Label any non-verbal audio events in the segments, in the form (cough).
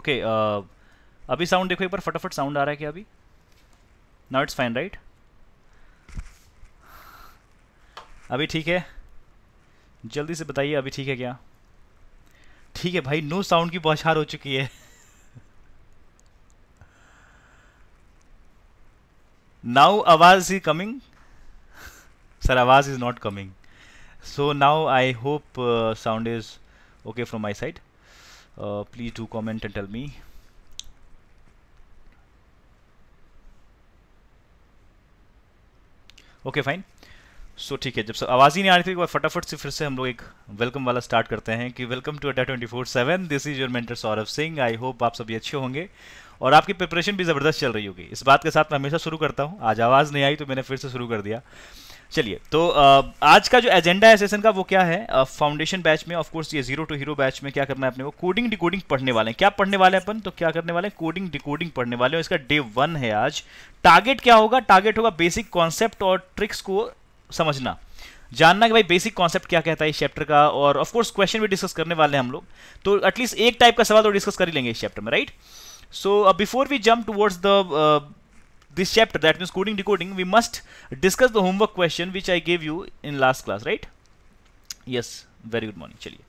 Okay uh, अभी sound देखो एक बार फटाफट साउंड आ रहा है क्या अभी नाउ इट्स फाइन राइट अभी ठीक है जल्दी से बताइए अभी ठीक है क्या ठीक है भाई नो साउंड की बौछार हो चुकी है नाउ आवाज इज कमिंग सर आवाज is not coming so now I hope sound is okay from my side please uh, please do comment and tell me okay fine so ठीक है जब सब आवाज़ ही नहीं आ रही थी एक बार फटाफट से फिर से हम लोग एक वेलकम वाला स्टार्ट करते हैं कि welcome to Adda twenty four seven this is your mentor Saurabh Singh I hope आप सभी अच्छे होंगे और आपकी प्रिपरेशन भी ज़बरदस्त चल रही होगी इस बात के साथ मैं हमेशा शुरू करता हूँ आज आवाज़ नहीं आई तो मैंने फिर से शुरू कर दिया चलिए तो आज का जो एजेंडा है सेशन का वो क्या है फाउंडेशन बैच में ऑफ कोर्स ये जीरो टू हीरो बैच में क्या करना है अपने को कोडिंग डिकोडिंग पढ़ने वाले हैं क्या पढ़ने वाले हैं अपन तो क्या करने वाले हैं कोडिंग डिकोडिंग पढ़ने वाले हैं इसका डे वन है आज टारगेट क्या होगा टारगेट होगा बेसिक कॉन्सेप्ट और ट्रिक्स को समझना जानना कि भाई बेसिक कॉन्सेप्ट क्या कहता है इस चैप्टर का और ऑफ कोर्स क्वेश्चन भी डिस्कस करने वाले हैं हम लोग तो एटलीस्ट एक टाइप का सवाल तो डिस्कस कर ही लेंगे इस चैप्टर में right so before we jump towards the this chapter, that means coding decoding, we must discuss the homework question which I gave you in last class, right? Yes, very good morning. chaliye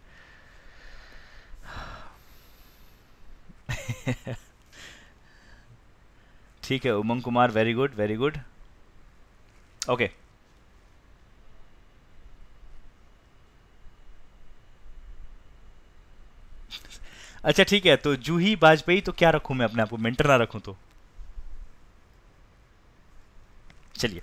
theek hai umang kumar very good very good okay अच्छा ठीक है तो जूही वाजपेयी तो क्या रखूं मैं अपने आप को मेंटर ना रखूं तो चलिए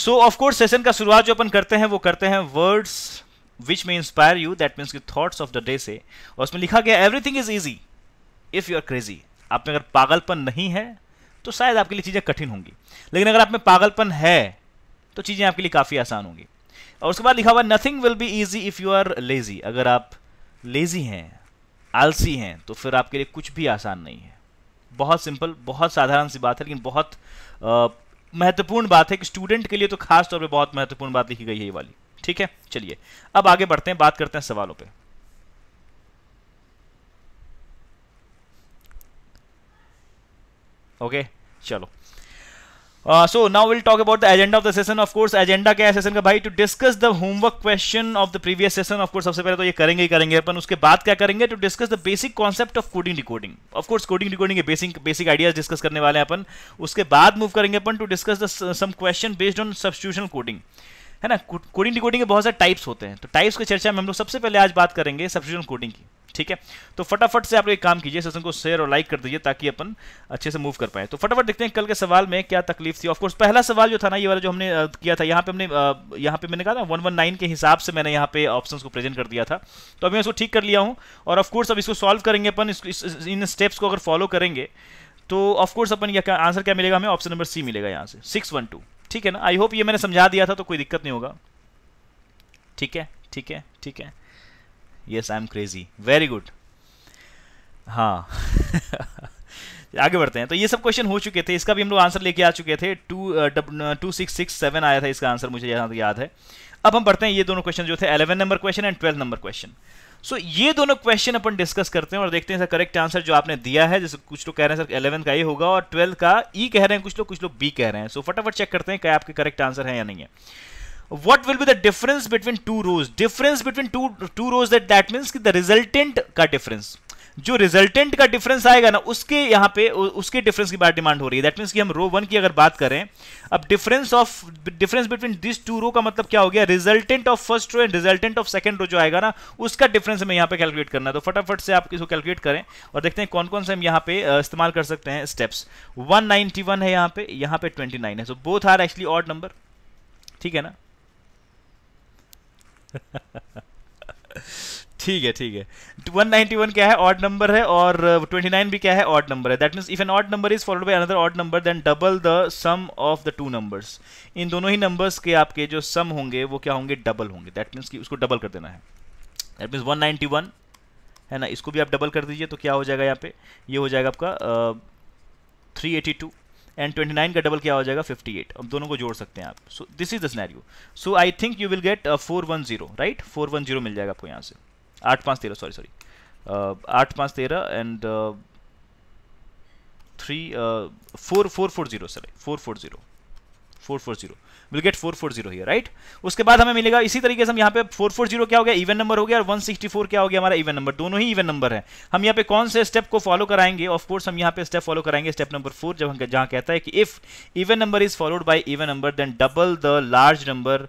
सो ऑफकोर्स सेशन का शुरुआत जो अपन करते हैं वो करते हैं words which may inspire you that means की थॉट्स ऑफ द डे से और उसमें लिखा गया everything is easy if you are crazy आप में अगर पागलपन नहीं है तो शायद आपके लिए चीज़ें कठिन होंगी लेकिन अगर आप में पागलपन है तो चीज़ें आपके लिए काफ़ी आसान होंगी और उसके बाद लिखा हुआ nothing will be easy if you are lazy अगर आप लेज़ी हैं आलसी हैं तो फिर आपके लिए कुछ भी आसान नहीं है बहुत सिंपल बहुत साधारण सी बात है लेकिन बहुत महत्वपूर्ण बात है कि स्टूडेंट के लिए तो खास तौर पे बहुत महत्वपूर्ण बात लिखी गई है ये वाली ठीक है चलिए अब आगे बढ़ते हैं बात करते हैं सवालों पे ओके चलो so now will talk about the agenda of the session of course agenda क्या है सेशन का भाई to discuss the homework question of the previous session of course सबसे पहले तो ये करेंगे ही करेंगे अपन उसके बाद क्या करेंगे to discuss the basic concept of coding recording of course coding recording basic basic ideas discuss करने वाले हैं अपन उसके बाद मूव करेंगे अपन to discuss the some question based on substitution coding है ना कोडिंग डिकोडिंग के बहुत सारे टाइप्स होते हैं तो टाइप्स की चर्चा में हम लोग सबसे पहले आज बात करेंगे सब्सिट्यूशन कोडिंग की ठीक है तो फटाफट से आप एक काम कीजिए सेशन को शेयर और लाइक कर दीजिए ताकि अपन अच्छे से मूव कर पाए तो फटाफट देखते हैं कल के सवाल में क्या तकलीफ थी ऑफकोर्स पहला सवाल जो था ना ये वाला जो हमने किया था यहाँ पे हमने यहाँ पे मैंने कहा ना वन के हिसाब से मैंने यहाँ पे ऑप्शन को प्रेजेंट कर दिया था तो अभी मैं उसको ठीक कर लिया हूँ और ऑफकोर्स अब इसको सॉल्व करेंगे अपन इन स्टेप्स को अगर फॉलो करेंगे तो ऑफकोर्स अपन आंसर क्या मिलेगा हमें ऑप्शन नंबर सी मिलेगा यहाँ से सिक्स वन टू ठीक है ना आई होप ये मैंने समझा दिया था तो कोई दिक्कत नहीं होगा ठीक है ठीक है ठीक है yes I am crazy very good हाँ (laughs) आगे बढ़ते हैं तो ये सब क्वेश्चन हो चुके थे इसका भी हम लोग आंसर लेके आ चुके थे two two six six seven आया था इसका आंसर मुझे तो याद है अब हम बढ़ते हैं ये दोनों क्वेश्चन जो थे 11 number question and twelve number question so so, ये दोनों क्वेश्चन अपन डिस्कस करते हैं और देखते हैं सर करेक्ट आंसर जो आपने दिया है जैसे कुछ लोग कह रहे हैं सर इलेवन का ए होगा और ट्वेल्थ का ई e कह रहे हैं कुछ लोग कुछ लोग बी कह रहे हैं सो so, फटाफट चेक करते हैं क्या आपके करेक्ट आंसर है या नहीं है will be the difference between two rows difference between two two rows that that that की द रिजल्टेंट का डिफरेंस जो रिजल्टेंट का डिफरेंस आएगा ना उसके यहाँ पे उसके डिफरेंस की बात डिमांड हो रही है दैट मीन्स कि हम रो वन की अगर बात करें अब difference of difference between this two row का मतलब क्या हो गया resultant of first row and resultant of second row जो आएगा ना उसका डिफरेंस हमें यहां पे कैलकुलेट करना है तो फटाफट से आप इसको कैलकुलेट करें और देखते हैं कौन कौन से हम यहाँ पे इस्तेमाल कर सकते हैं स्टेप्स वन है यहाँ पे यहाँ पे नाइन है so both are actually odd number ठीक है ना (laughs) ठीक है ठीक है 191 क्या है ऑड नंबर है और 29 uh, भी क्या है ऑड नंबर है that means if an odd number is followed by another odd number then double the sum of the two numbers इन दोनों ही नंबर्स के आपके जो सम होंगे वो क्या होंगे डबल होंगे दैट मीन्स कि उसको डबल कर देना है दैट मीन्स 191 है ना इसको भी आप डबल कर दीजिए तो क्या हो जाएगा यहाँ पे ये हो जाएगा आपका three eighty two and twenty nine का डबल क्या हो जाएगा फिफ्टी एट अब दोनों को जोड़ सकते हैं आप so this is the scenario so I think you will get four one zero right four one zero मिल जाएगा आपको यहाँ से आठ पाँच तेरह सॉरी सॉरी uh, आठ पाँच तेरह and three four four four zero sir four four zero four four zero will get four four zero right उसके बाद हमें मिलेगा इसी तरीके से हम यहाँ पे फोर फोर जीरो क्या हो गया इवन नंबर हो गया और वन सिक्सटी फोर क्या हो गया हमारा इवन नंबर दोनों ही इवन नंबर है हम यहाँ पे कौन से स्टेप को फॉलो कराएंगे ऑफकोर्स हम यहाँ पे स्टेप फॉलो कराएंगे स्टेप नंबर फोर जब हम जहाँ कहता है कि if even number is followed by even number then double the large number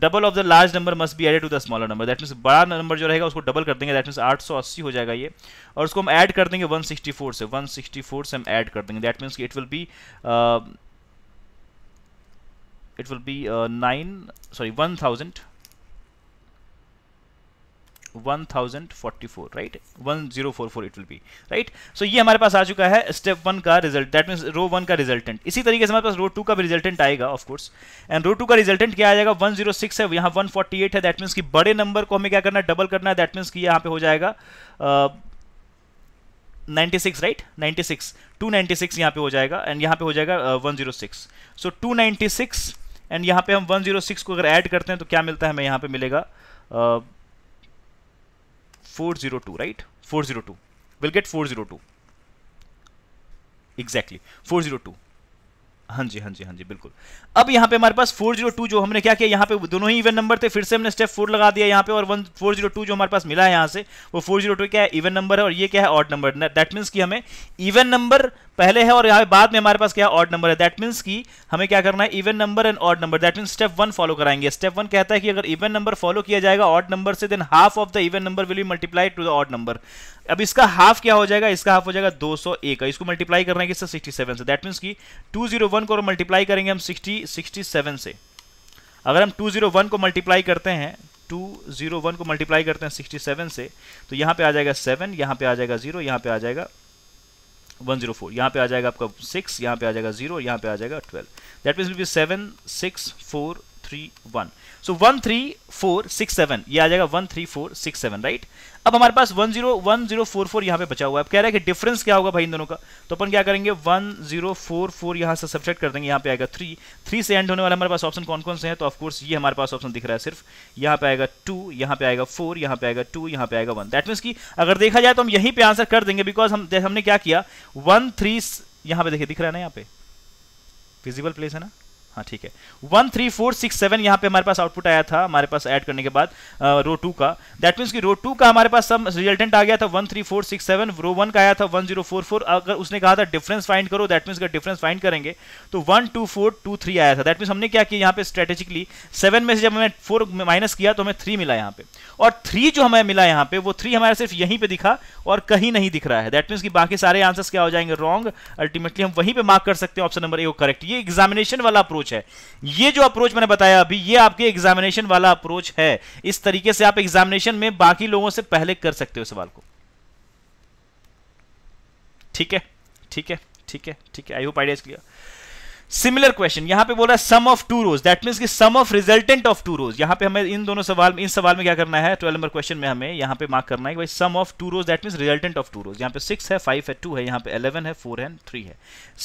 double of the large number must be added to the smaller number that means बड़ा number जो रहेगा उसको डबल कर देंगे दैट सौ 880 हो जाएगा ये और उसको हम ऐड कर देंगे 164 से 164 से हम ऐड कर देंगे that means it will be it will be nine sorry one thousand 1044 right 1044 it will be right so ये हमारे पास आ चुका है स्टेप वन का result that mean row one का रिजल्टेंट इसी तरीके से हमारे पास रो टू का भी रिजल्टेंट आएगा ऑफकोर्स एंड रो टू का रिजल्टेंट क्या आ जाएगा 106 है यहाँ 148 है दैट मीन्स कि बड़े नंबर को हमें क्या करना है डबल करना है दैट मीन्स कि यहाँ पे हो जाएगा ninety six right ninety six two ninety six यहाँ पे हो जाएगा एंड यहाँ पे हो जाएगा one zero six so two ninety six and यहाँ पे हम वन जीरो सिक्स को अगर ऐड करते हैं तो क्या मिलता है हमें यहाँ पे मिलेगा uh, 402 right 402 we'll get 402 exactly exactly, 402 हाँ जी हाँ जी हाँ जी बिल्कुल अब यहाँ पे हमारे पास 402 जो हमने क्या किया यहाँ पे दोनों ही इवन नंबर थे फिर से हमने स्टेप फोर लगा दिया यहाँ पे और वन 402 जो हमारे पास मिला है यहाँ से वो 402 क्या है इवन नंबर है और ये क्या है ऑड नंबर दैट मीन्स कि हमें इवन नंबर पहले है और यहाँ बाद में हमारे पास क्या ऑड नंबर है दैट मीन्स कि हमें क्या करना है even number and odd number that mean step one follow कराएंगे स्टेप वन कहता है कि अगर इवन नंबर फॉलो किया जाएगा ऑड नंबर से then half of the even number will be multiply to the odd number अब इसका हाफ क्या हो जाएगा इसका हाफ हो जाएगा 201 का इसको मल्टीप्लाई करना है किससे सेवन से दैट मीन्स जीरो वन को मल्टीप्लाई करेंगे हम सिक्सटी सेवन से अगर हम वन को मल्टीप्लाई करते हैं 201 को मल्टीप्लाई करते हैं 67 से तो यहाँ पे आ जाएगा 7 यहाँ पे आ जाएगा 0 यहाँ पे आ जाएगा वन जीरो फोर यहाँ पे आ जाएगा आपका सिक्स यहाँ पे आ जाएगा जीरो यहाँ पे आ जाएगा twelve that means will be seven six four three one so one three four six seven ये आ जाएगा one three four six seven right अब हमारे पास one zero one zero four four यहाँ पे बचा हुआ है अब कह रहा है कि डिफरेंस क्या होगा भाई इन दोनों का तो अपन क्या करेंगे वन जीरो फोर फोर यहाँ से सब्जेक्ट कर देंगे यहाँ पे आएगा थ्री थ्री से एंड होने वाला हमारे पास ऑप्शन कौन कौन से हैं तो ऑफकोर्स ये हमारे पास ऑप्शन दिख रहा है सिर्फ यहाँ पे आएगा टू यहाँ पे आएगा फोर यहाँ पे आएगा टू यहाँ पे आएगा वन दैट मीन्स की अगर देखा जाए तो हम यहीं पर आंसर कर देंगे बिकॉज हम हमने क्या किया वन थ्री यहाँ पे देखिए दिख रहा है ना यहाँ पे फिजिकल प्लेस है ना हाँ ठीक है one three four six seven यहाँ पे हमारे पास आउटपुट आया था हमारे पास ऐड करने के बाद रो टू का दैट मीन्स कि रो टू का हमारे पास सब रिजल्टेंट आ गया था one three four six seven row one का आया था वन जीरो फोर फोर अगर उसने कहा था डिफरेंस फाइंड करो दैट मीन्स अगर डिफरेंस फाइंड करेंगे तो one two four two three आया था दैट मीन्स हमने क्या किया यहाँ पे स्ट्रेटेजिकली सेवन में से जब हमें फोर माइनस किया तो हमें थ्री मिला यहाँ पे और थ्री जो हमें मिला यहाँ पे वो थ्री हमारे सिर्फ यहीं पर दिखा और कहीं नहीं दिख रहा है दैट मीन्स कि बाकी सारे आंसर्स क्या हो जाएंगे रॉन्ग अल्टीमेटली हम वहीं पर मार्क कर सकते हैं ऑप्शन नंबर ए को करेक्ट ये एग्जामिनेशन वाला अप्रोच अप्रोच है ये जो अप्रोच मैंने बताया अभी ये आपके एग्जामिनेशन वाला अप्रोच है इस तरीके से आप एग्जामिनेशन में बाकी लोगों से पहले कर सकते हो सवाल को ठीक है ठीक है ठीक है ठीक है I hope ideas clear similar question यहां पे बोला है sum of two rows that mean sum of resultant of two rows यहां पे हमें इन दोनों सवाल इन सवाल में क्या करना है ट्वेल्व नंबर क्वेश्चन में हमें यहां पे मार्क करना है भाई sum of two rows that mean resultant of two rows यहां पे सिक्स है फाइव है टू है यहां पे इलेवन है फोर है थ्री है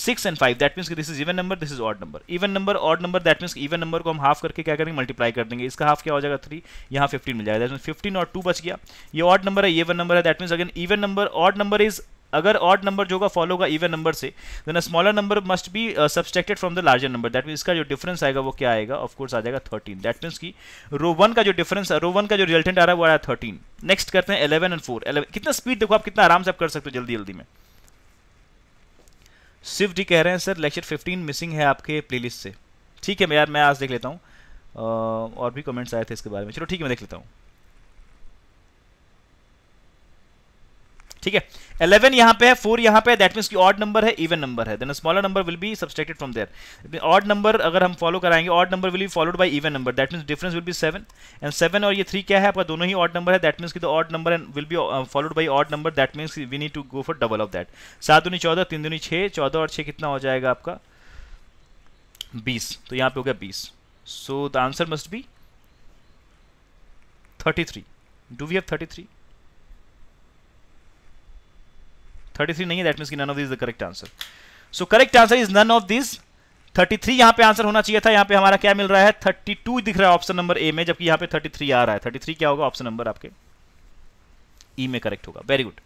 six and five that mean this is even number this is odd number even number odd number that mean even number को हम हाफ करके क्या करेंगे मल्टीप्लाई कर देंगे इसका हाफ क्या हो जाएगा थ्री यहाँ फिफ्टीन मिल जाएगा फिफ्टीन और टू बच गया ये ऑड नंबर है ये वन नंबर है that mean again even number odd number is अगर ऑड नंबर जो होगा फॉलो होगा इवन नंबर से then a smaller number must be subtracted from the larger number that mean इसका जो डिफरेंस आएगा वो क्या आएगा ऑफ कोर्स आ जाएगा थर्टीन दैट मीन्स की रो वन का जो डिफरेंस रो वन का जो रिजल्टेंट आ रहा है वो आया थर्टीन नेक्स्ट करते हैं एलेवन एंड फोर एलेवन कितना स्पीड देखो आप कितना आराम से आप कर सकते हो जल्दी जल्दी में शिव जी कह रहे हैं सर लेक्चर फिफ्टीन मिसिंग है आपके प्लेलिस्ट से ठीक है यार मैं आज देख लेता हूँ uh, और भी कमेंट्स आए थे इसके बारे में चलो ठीक है मैं देख लेता हूँ ठीक है इलेवन यहां पे है फोर यहां पे दैट मीन की ऑड नंबर है इवन नंबर है then smaller number will be subtracted from their odd number अगर हम फॉलो कराएंगे odd number will be followed by even number that mean difference will be seven and seven और ये three क्या है आपका दोनों ही ऑड नंबर है दैट मीन की odd number and will be followed by odd number that mean we need to go for double of that सात दुनी चौदह तीन दुनी छः चौदह और छः कितना हो जाएगा आपका बीस तो यहाँ पे हो गया बीस so the answer must be thirty three do we have thirty three 33 नहीं है दैट मीन कि none of this the correct answer so correct answer is none of this 33 यहां पे आंसर होना चाहिए था यहां पे हमारा क्या मिल रहा है 32 दिख रहा है ऑप्शन नंबर ए में जबकि यहां पे 33 आ रहा है 33 क्या होगा ऑप्शन नंबर आपके ई e में करेक्ट होगा very good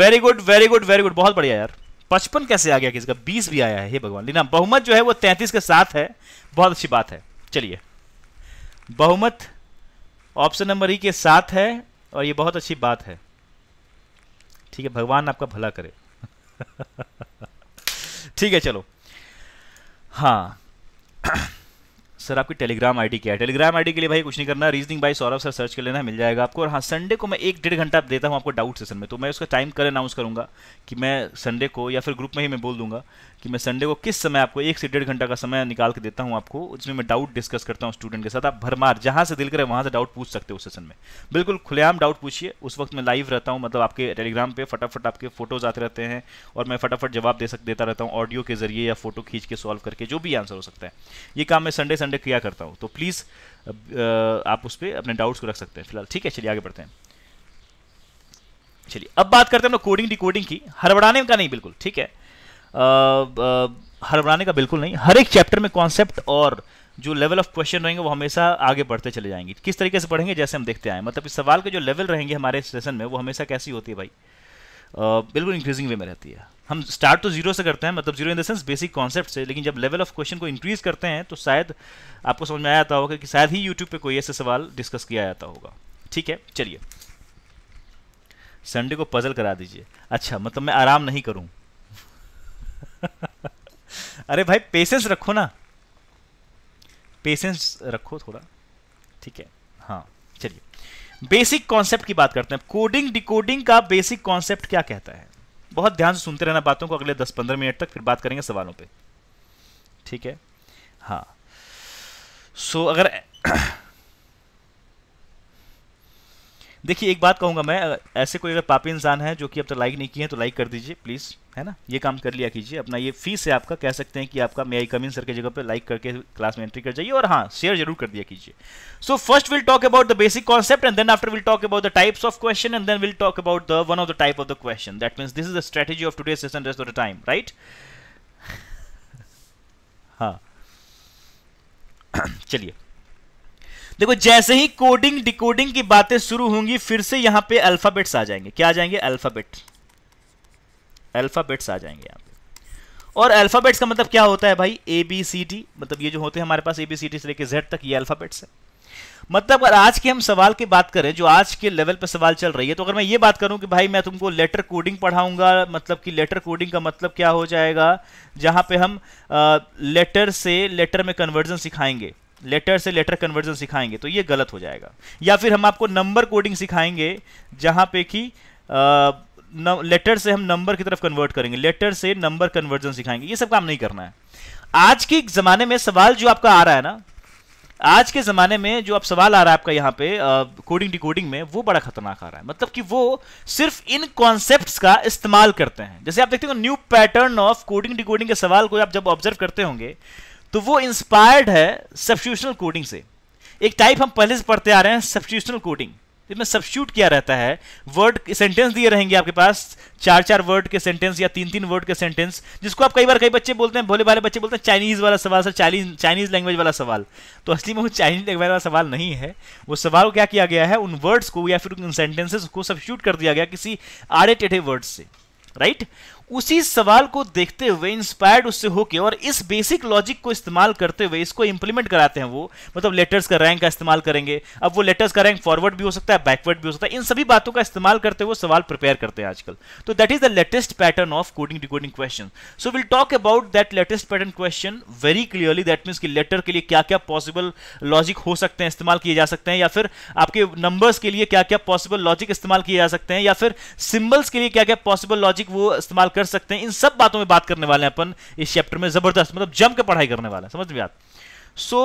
very good very good very good बहुत बढ़िया यार पचपन कैसे आ गया किसका बीस भी आया है हे भगवान लेना बहुमत जो है वो तैंतीस के साथ है बहुत अच्छी बात है चलिए बहुमत ऑप्शन नंबर ई के साथ है और ये बहुत अच्छी बात है ठीक है भगवान आपका भला करे (laughs) ठीक है चलो हाँ (clears throat) सर आपकी टेलीग्राम आईडी क्या है टेलीग्राम आईडी के लिए भाई कुछ नहीं करना reasoning by Saurabh sir search कर लेना मिल जाएगा आपको और हाँ संडे को मैं एक डेढ़ घंटा देता हूँ आपको डाउट सेशन में तो मैं उसका टाइम कल अनाउंस करूँगा कि मैं संडे को या फिर ग्रुप में ही मैं बोल दूंगा कि मैं संडे को किस समय आपको एक से डेढ़ घंटा का समय निकाल के देता हूँ आपको उसमें मैं डाउट डिस्कस करता हूँ स्टूडेंट के साथ आप भरमार जहाँ से दिल करे वहाँ से डाउट पूछ सकते हो उस सेशन में बिल्कुल खुलेआम डाउट पूछिए उस वक्त मैं लाइव रहता हूँ मतलब आपके टेलीग्राम पर फटाफट आपके फोटोज आते रहते हैं और मैं फटाफट जवाब दे सक देता रहता हूँ ऑडियो के जरिए या फोटो खींच के सॉल्व करके जो भी आंसर हो सकता है ये काम मैं संडे संडे किया करता हूँ तो प्लीज़ आप उस पर अपने डाउट्स को रख सकते हैं फिलहाल ठीक है चलिए आगे बढ़ते हैं चलिए अब बात करते हैं हम लोग कोडिंग डिकोडिंग की हड़बड़ाने का नहीं बिल्कुल ठीक है बनाने का बिल्कुल नहीं हर एक चैप्टर में कॉन्सेप्ट और जो लेवल ऑफ क्वेश्चन रहेंगे वो हमेशा आगे बढ़ते चले जाएंगे किस तरीके से पढ़ेंगे जैसे हम देखते आए मतलब इस सवाल के जो लेवल रहेंगे हमारे सेशन में वो हमेशा कैसी होती है भाई बिल्कुल इंक्रीजिंग वे में रहती है हम स्टार्ट तो जीरो से करते हैं मतलब zero in the sense basic concept से लेकिन जब लेवल ऑफ क्वेश्चन को इंक्रीज करते हैं तो शायद आपको समझ में आया जाता होगा कि शायद ही यूट्यूब पर कोई ऐसे सवाल डिस्कस किया जाता होगा ठीक है चलिए संडे को पजल करा दीजिए अच्छा मतलब मैं आराम नहीं करूँ अरे भाई पेशेंस रखो ना पेशेंस रखो थोड़ा ठीक है हाँ चलिए बेसिक कॉन्सेप्ट की बात करते हैं कोडिंग डिकोडिंग का बेसिक कॉन्सेप्ट क्या कहता है बहुत ध्यान से सुनते रहना बातों को अगले 10-15 मिनट तक फिर बात करेंगे सवालों पे ठीक है हाँ सो so, अगर देखिए एक बात कहूँगा मैं ऐसे कोई अगर पापी इंसान है जो कि अब तक तो लाइक नहीं किए हैं तो लाइक कर दीजिए प्लीज़ है ना ये काम कर लिया कीजिए अपना ये फीस है आपका कह सकते हैं कि आपका मे आई कमिन सर के जगह पर लाइक करके क्लास में एंट्री कर जाइए और हाँ शेयर जरूर कर दिया कीजिए so first will talk about the basic concept and then after will talk about the types of question and then will talk about the one of the type of the question that means this is the strategy of today session rest of the time right हाँ (coughs) चलिए देखो जैसे ही coding decoding की बातें शुरू होंगी फिर से यहां पे अल्फाबेट्स आ जाएंगे क्या आ जाएंगे अल्फाबेट अल्फाबेट्स आ जाएंगे यहां पे और अल्फाबेट्स का मतलब क्या होता है भाई ए बी सी डी मतलब ये जो होते हैं हमारे पास ए बी सी डी से लेकर जेड तक ये अल्फाबेट्स है मतलब अगर आज के हम सवाल की बात करें जो आज के लेवल पर सवाल चल रही है तो अगर मैं ये बात करूं कि भाई मैं तुमको लेटर कोडिंग पढ़ाऊंगा मतलब कि लेटर कोडिंग का मतलब क्या हो जाएगा जहां पे हम आ, लेटर से लेटर में कन्वर्जन सिखाएंगे लेटर से लेटर कन्वर्जन सिखाएंगे तो ये गलत हो जाएगा या फिर हम आपको नंबर कोडिंग सिखाएंगे जहां पे कि लेटर से हम नंबर की तरफ कन्वर्ट करेंगे लेटर से नंबर कन्वर्जन सिखाएंगे ये सब काम नहीं करना है आज के जमाने में सवाल जो आपका आ रहा है ना आज के ज़माने में जो आप सवाल आ रहा है आपका यहाँ पे कोडिंग uh, डिकोडिंग में वो बड़ा खतरनाक आ रहा है मतलब कि वो सिर्फ इन कॉन्सेप्ट का इस्तेमाल करते हैं जैसे आप देखते हो new pattern of coding decoding के सवाल को आप जब ऑब्जर्व करते होंगे तो वो इंस्पायर्ड है सब्सिट्यूशनल कोडिंग से एक टाइप हम पहले से पढ़ते आ रहे हैं सब्सिट्यूशनल कोडिंग जिसमें सब्सिट्यूट किया रहता है वर्ड सेंटेंस दिए रहेंगे आपके पास चार चार वर्ड के सेंटेंस या तीन तीन वर्ड के सेंटेंस जिसको आप कई बार कई बच्चे बोलते हैं भोले भाले बच्चे बोलते हैं चाइनीज वाला सवाल सर चाइनीज चाइनीज लैंग्वेज वाला सवाल तो असली में वो चाइनीज लैंग्वेज वाला सवाल नहीं है वो सवाल क्या किया गया है उन वर्ड्स को या फिर उन सेंटेंसेस को सब्सिट्यूट कर दिया गया किसी आड़े टेढ़े वर्ड से राइट right? उसी सवाल को देखते हुए इंस्पायर्ड उससे होके और इस बेसिक लॉजिक को इस्तेमाल करते हुए इसको इंप्लीमेंट कराते हैं वो मतलब लेटर्स का रैंक का इस्तेमाल करेंगे अब वो लेटर्स का रैंक फॉरवर्ड भी हो सकता है बैकवर्ड भी हो सकता है इन सभी बातों का इस्तेमाल करते हुए सवाल प्रिपेयर करते हैं आजकल तो that is the latest pattern of coding decoding question so will talk about that latest pattern question very clearly that means कि लेटर के लिए क्या क्या पॉसिबल लॉजिक हो सकते हैं इस्तेमाल किए जा सकते हैं या फिर आपके नंबर्स के लिए क्या क्या पॉसिबल लॉजिक इस्तेमाल किए जा सकते हैं या फिर सिंबल्स के लिए क्या क्या पॉसिबल लॉजिक वो इस्तेमाल कर कर सकते हैं इन सब बातों में बात करने वाले हैं अपन इस चैप्टर में जबरदस्त मतलब जम के पढ़ाई करने वाले हैं समझ में बात सो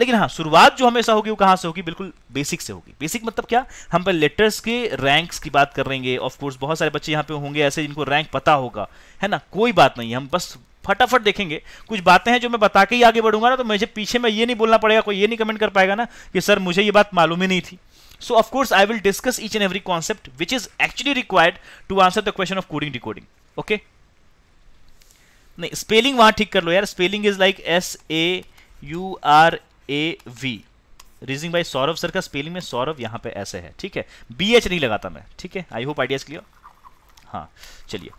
लेकिन हाँ शुरुआत जो हमेशा होगी वो कहाँ से होगी बिल्कुल बेसिक से होगी बेसिक मतलब क्या हम पर लेटर्स के रैंक्स की बात करेंगे ऑफ कोर्स बहुत सारे बच्चे यहाँ पे होंगे ऐसे जिनको रैंक पता होगा है ना कोई बात नहीं हम बस फटाफट देखेंगे कुछ बातें हैं जो मैं बता के ही आगे बढ़ूंगा ना तो मुझे पीछे में ये नहीं बोलना पड़ेगा कोई ये नहीं कमेंट कर पाएगा ना कि सर मुझे ये बात मालूम ही नहीं थी So of course, I will discuss each and every concept which is actually required to answer the question of coding decoding. Okay. नहीं spelling wahan theek kar lo yaar spelling is like s a u r a v रीजिंग भाई Saurabh sir का spelling में सौरभ यहां पे ऐसे है ठीक है बी एच नहीं लगाता मैं ठीक है आई होप आइडियाज क्लियर हाँ चलिए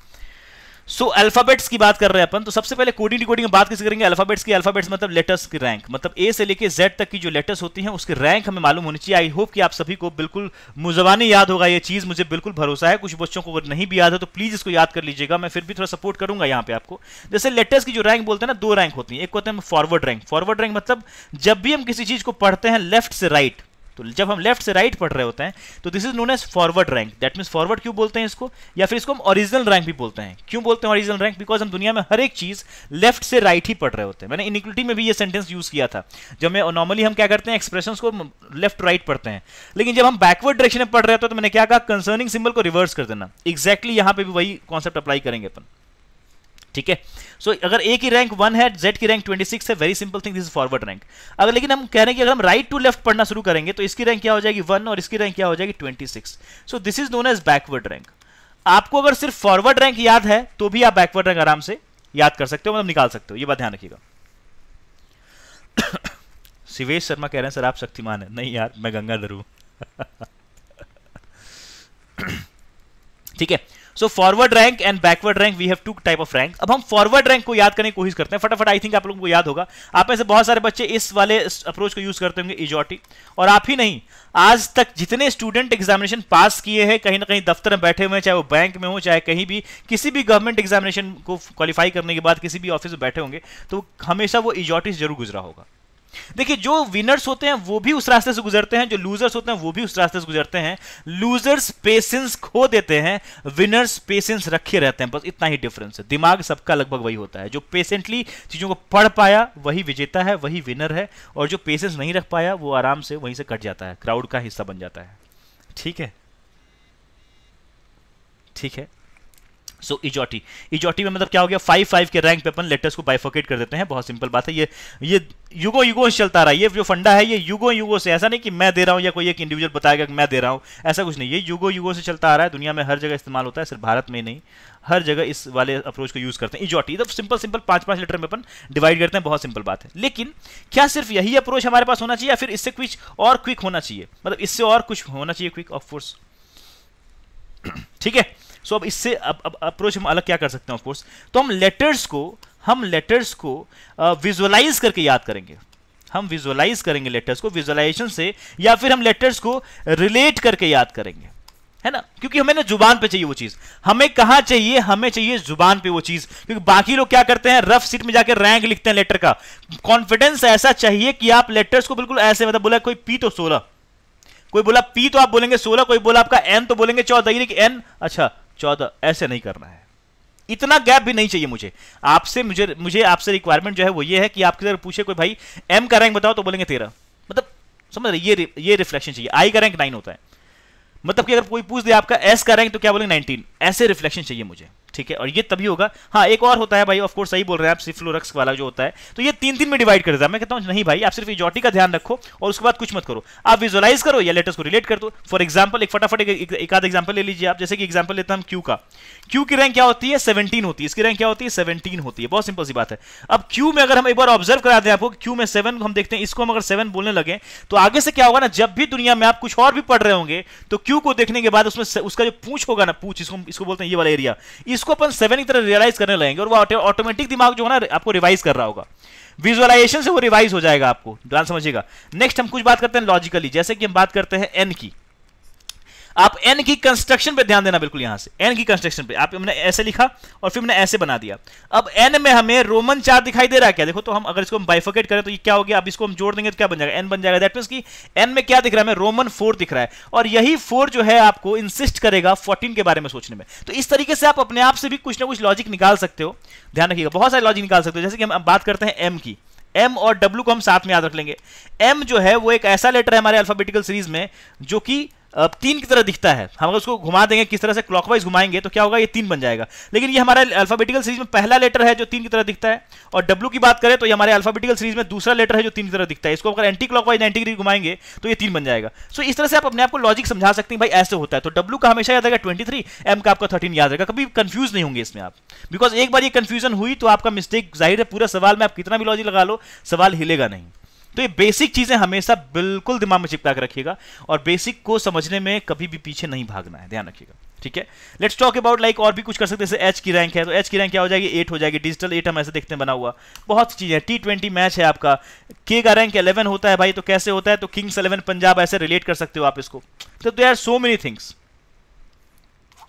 सो so, अल्फाबेट्स की बात कर रहे हैं अपन तो सबसे पहले कोडिंग डिकोडिंग बात कैसे करेंगे अल्फाबेट्स की अल्फाबेट्स मतलब लेटर्स की रैंक मतलब ए से लेके जेड तक की जो लेटर्स होती हैं उसकी रैंक हमें मालूम होनी चाहिए आई होप कि आप सभी को बिल्कुल मुजबानी याद होगा ये चीज़ मुझे बिल्कुल भरोसा है कुछ बच्चों को अगर नहीं भी याद है तो प्लीज़ इसको याद कर लीजिएगा मैं फिर भी थोड़ा सपोर्ट करूंगा यहाँ पे आपको जैसे लेटर्स की जो रैंक बोलते हैं ना दो रैंक होती है एक होते हैं फॉरवर्ड रैंक फॉरवर्ड रैंक मतलब जब भी हम किसी चीज़ को पढ़ते हैं लेफ्ट से राइट right, तो जब हम लेफ्ट से राइट पढ़ रहे होते हैं तो this is known as forward rank that means forward क्यों बोलते हैं इसको या फिर इसको हम ओरिजिनल रैंक भी बोलते हैं क्यों बोलते हैं ओरिजिनल रैंक बिकॉज हम दुनिया में हर एक चीज लेफ्ट से राइट ही पढ़ रहे होते हैं मैंने इनिक्विटी में भी ये सेंटेंस यूज किया था जब मैं नॉर्मली हम क्या करते हैं एक्सप्रेशन को लेफ्ट राइट पढ़ते हैं लेकिन जब हम बैकवर्ड डायरेक्शन में पढ़ रहे होते तो मैंने क्या कहा कंसर्निंग सिंबल को रिवर्स कर देना एक्जैक्टली exactly यहाँ पे भी वही कॉन्सेप्ट अप्लाई करेंगे अपन ठीक है सो अगर ए की रैंक वन है जेड की रैंक ट्वेंटी सिक्स है very simple thing this forward rank अगर लेकिन हम कह रहे हैं कि अगर हम राइट टू लेफ्ट पढ़ना शुरू करेंगे तो इसकी रैंक क्या हो जाएगी वन और इसकी रैंक क्या हो जाएगी twenty six so this is known as backward rank आपको अगर सिर्फ फॉरवर्ड रैंक याद है तो भी आप बैकवर्ड रैंक आराम से याद कर सकते हो मतलब निकाल सकते हो ये बात ध्यान रखिएगा शिवेश (coughs) शर्मा कह रहे हैं सर आप शक्तिमान है नहीं यार मैं गंगाधर हूं (laughs) ठीक है so forward rank and backward rank we have two type of rank अब हम फॉरवर्ड रैंक को याद करने की कोशिश करते हैं फटाफट आई थिंक आप लोगों को याद होगा आप में से बहुत सारे बच्चे इस वाले अप्रोच को यूज करते होंगे इजॉटी और आप ही नहीं आज तक जितने स्टूडेंट एग्जामिनेशन पास किए हैं कहीं ना कहीं दफ्तर में बैठे हुए हैं चाहे वो बैंक में हो चाहे कहीं भी किसी भी गवर्नमेंट एग्जामिनेशन को क्वालिफाई करने के बाद किसी भी ऑफिस में बैठे होंगे तो हमेशा वो इजॉटी से जरूर गुजरा होगा देखिए जो विनर्स होते हैं वो भी उस रास्ते से गुजरते हैं जो लूजर्स होते हैं वो भी उस रास्ते से गुजरते हैं लूजर्स पेशेंस खो देते हैं विनर्स पेशेंस रखे रहते हैं बस इतना ही डिफरेंस है दिमाग सबका लगभग वही होता है जो पेशेंटली चीज़ों को पढ़ पाया वही विजेता है वही विनर है और जो पेशेंस नहीं रख पाया वो आराम से वहीं से कट जाता है क्राउड का हिस्सा बन जाता है ठीक है ठीक है सो इजॉटी इजॉटी में मतलब क्या हो गया फाइव फाइव के रैंक पे अपन लेटर्स को बाइफोकेट कर देते हैं बहुत सिंपल बात है ये ये युगो युगो से चलता रहा है ये जो फंडा है ये युगो युगो से ऐसा नहीं कि मैं दे रहा हूँ या कोई एक इंडिविजुअल बताएगा कि मैं दे रहा हूँ ऐसा कुछ नहीं ये युगो युगो से चलता आ रहा है दुनिया में हर जगह इस्तेमाल होता है सिर्फ भारत में ही नहीं हर जगह इस वाले अप्रोच को यूज़ करते हैं इजॉटी तो सिंपल सिंपल पांच पांच लीटर में अपन डिवाइड करते हैं बहुत सिंपल बात है लेकिन क्या सिर्फ यही अप्रोच हमारे पास होना चाहिए या फिर इससे कुछ और क्विक होना चाहिए मतलब इससे और कुछ होना चाहिए क्विक ऑफ फोर्स ठीक है सो so, अब इससे अब अब अप्रोच हम अलग क्या कर सकते हैं ऑफकोर्स तो हम लेटर्स को हम लेटर्स को विजुअलाइज करके याद करेंगे हम विजुअलाइज करेंगे लेटर्स को विजुअलाइजेशन से या फिर हम लेटर्स को रिलेट करके याद करेंगे है ना क्योंकि हमें ना जुबान पे चाहिए वो चीज हमें कहा चाहिए हमें चाहिए जुबान पे वो चीज क्योंकि बाकी लोग क्या करते हैं रफ सीट में जाकर रैंक लिखते हैं लेटर का कॉन्फिडेंस ऐसा चाहिए कि आप लेटर्स को बिल्कुल ऐसे मतलब बोला कोई पी तो सोलह कोई बोला पी तो आप बोलेंगे सोलह कोई बोला आपका एन तो बोलेंगे चौदह एन अच्छा चौदह ऐसे नहीं करना है इतना गैप भी नहीं चाहिए मुझे आपसे मुझे मुझे आपसे रिक्वायरमेंट जो है वो ये है कि आपके अगर पूछे कोई भाई एम का रैंक बताओ तो बोलेंगे तेरह मतलब समझ रहे ये ये रिफ्लेक्शन चाहिए आई का रैंक नाइन होता है मतलब कि अगर कोई पूछ दे आपका एस का रैंक तो क्या बोलेंगे नाइनटीन ऐसे रिफ्लेक्शन चाहिए मुझे ठीक है और ये तभी होगा हाँ एक और होता है भाई ऑफकोर्स सही बोल रहे हैं आप सिफ्लोरक्स वाला जो होता है तो ये तीन तीन में डिवाइड कर देता है मैं कहता हूँ नहीं भाई आप सिर्फ इजॉटी का ध्यान रखो और उसके बाद कुछ मत करो आप विजुलाइज करो या लेटर्स को रिलेट कर दो फॉर एग्जाम्पल एक फटाफट एक आध एग्जाम्पल ले लीजिए आप जैसे कि एग्जाम्पल लेता हम क्यू का क्यू की रैंक क्या होती है सेवनटीन होती है इसकी रैंक क्या होती है सेवनटीन होती है बहुत सिंपल सी बात है अब क्यू में अगर हम एक बार ऑब्जर्व करा दें आपको क्यू में सेवन हम देखते हैं इसको हम अगर सेवन बोलने लगे तो आगे से क्या होगा ना जब भी दुनिया में आप कुछ और भी पढ़ रहे होंगे तो क्यू को देखने के बाद उसमें उसका जो पूछ होगा ना पूछ इसको इसको बोलते हैं ये वाला एरिया इस इसको अपन सेवन की तरह रियलाइज करने लगेंगे और वो ऑटोमेटिक दिमाग जो है ना आपको रिवाइज कर रहा होगा विजुअलाइजेशन से वो रिवाइज हो जाएगा आपको ध्यान समझिएगा नेक्स्ट हम कुछ बात करते हैं लॉजिकली जैसे कि हम बात करते हैं एन की आप एन की कंस्ट्रक्शन पे ध्यान देना बिल्कुल यहां से एन की कंस्ट्रक्शन पे आप हमने ऐसे लिखा और फिर हमने ऐसे बना दिया अब एन में हमें रोमन चार दिखाई दे रहा है क्या देखो तो हम अगर इसको हम बाइफोकेट करें तो ये क्या हो गया अब इसको हम जोड़ देंगे तो क्या बन जाएगा एन बन जाएगा दैट मीन की एन में क्या दिख रहा है रोमन फोर दिख रहा है और यही फोर जो है आपको इंसिस्ट करेगा फोर्टीन के बारे में सोचने में तो इस तरीके से आप अपने आप से भी कुछ ना कुछ लॉजिक निकाल सकते हो ध्यान रखिएगा बहुत सारे लॉजिक निकाल सकते हो जैसे कि हम बात करते हैं एम की एम और डब्ल्यू को हम साथ में याद रख लेंगे एम जो है वो एक ऐसा लेटर है हमारे अल्फाबेटिकल सीरीज में जो कि तीन की तरह दिखता है हम अगर उसको घुमा देंगे किस तरह से क्लॉकवाइज घुमाएंगे तो क्या होगा ये तीन बन जाएगा लेकिन ये हमारे अल्फाबेटिकल सीरीज में पहला लेटर है जो तीन की तरह दिखता है और डब्ल्यू की बात करें तो ये हमारे अल्फाबेटिकल सीरीज में दूसरा लेटर है जो तीन की तरह दिखता है इसको अगर एंटी क्लॉकवाइज नाइन्टी डिग्री घुमाएंगे तो ये तीन बन जाएगा सो इस तरह से आप अपने आपको लॉजिक समझा सकते हैं भाई ऐसे होता है तो डब्ल्यू का हमेशा याद रहेगा ट्वेंटी थ्री एम का आपका थर्टीन याद रहेगा कभी कंफ्यूज नहीं होंगे इसमें आप बिकॉज एक बार ये कंफ्यूजन हुई तो आपका मिस्टेक जाहिर है पूरा सवाल में आप कितना भी लॉजिक लगा लो सवाल हिलेगा नहीं तो ये बेसिक चीजें हमेशा बिल्कुल दिमाग में चिपका कर रखिएगा और बेसिक को समझने में कभी भी पीछे नहीं भागना है ध्यान रखिएगा ठीक है लेट्स टॉक अबाउट लाइक और भी कुछ कर सकते हैं जैसे एच की रैंक है तो एच की रैंक क्या हो जाएगी एट हो जाएगी डिजिटल एट हम ऐसे देखते हैं बना हुआ बहुत सी चीज़ें टी ट्वेंटी मैच है आपका के का रैंक इलेवन होता है भाई तो कैसे होता है तो किंग्स इलेवन पंजाब ऐसे रिलेट कर सकते हो आप इसको तो they are so many things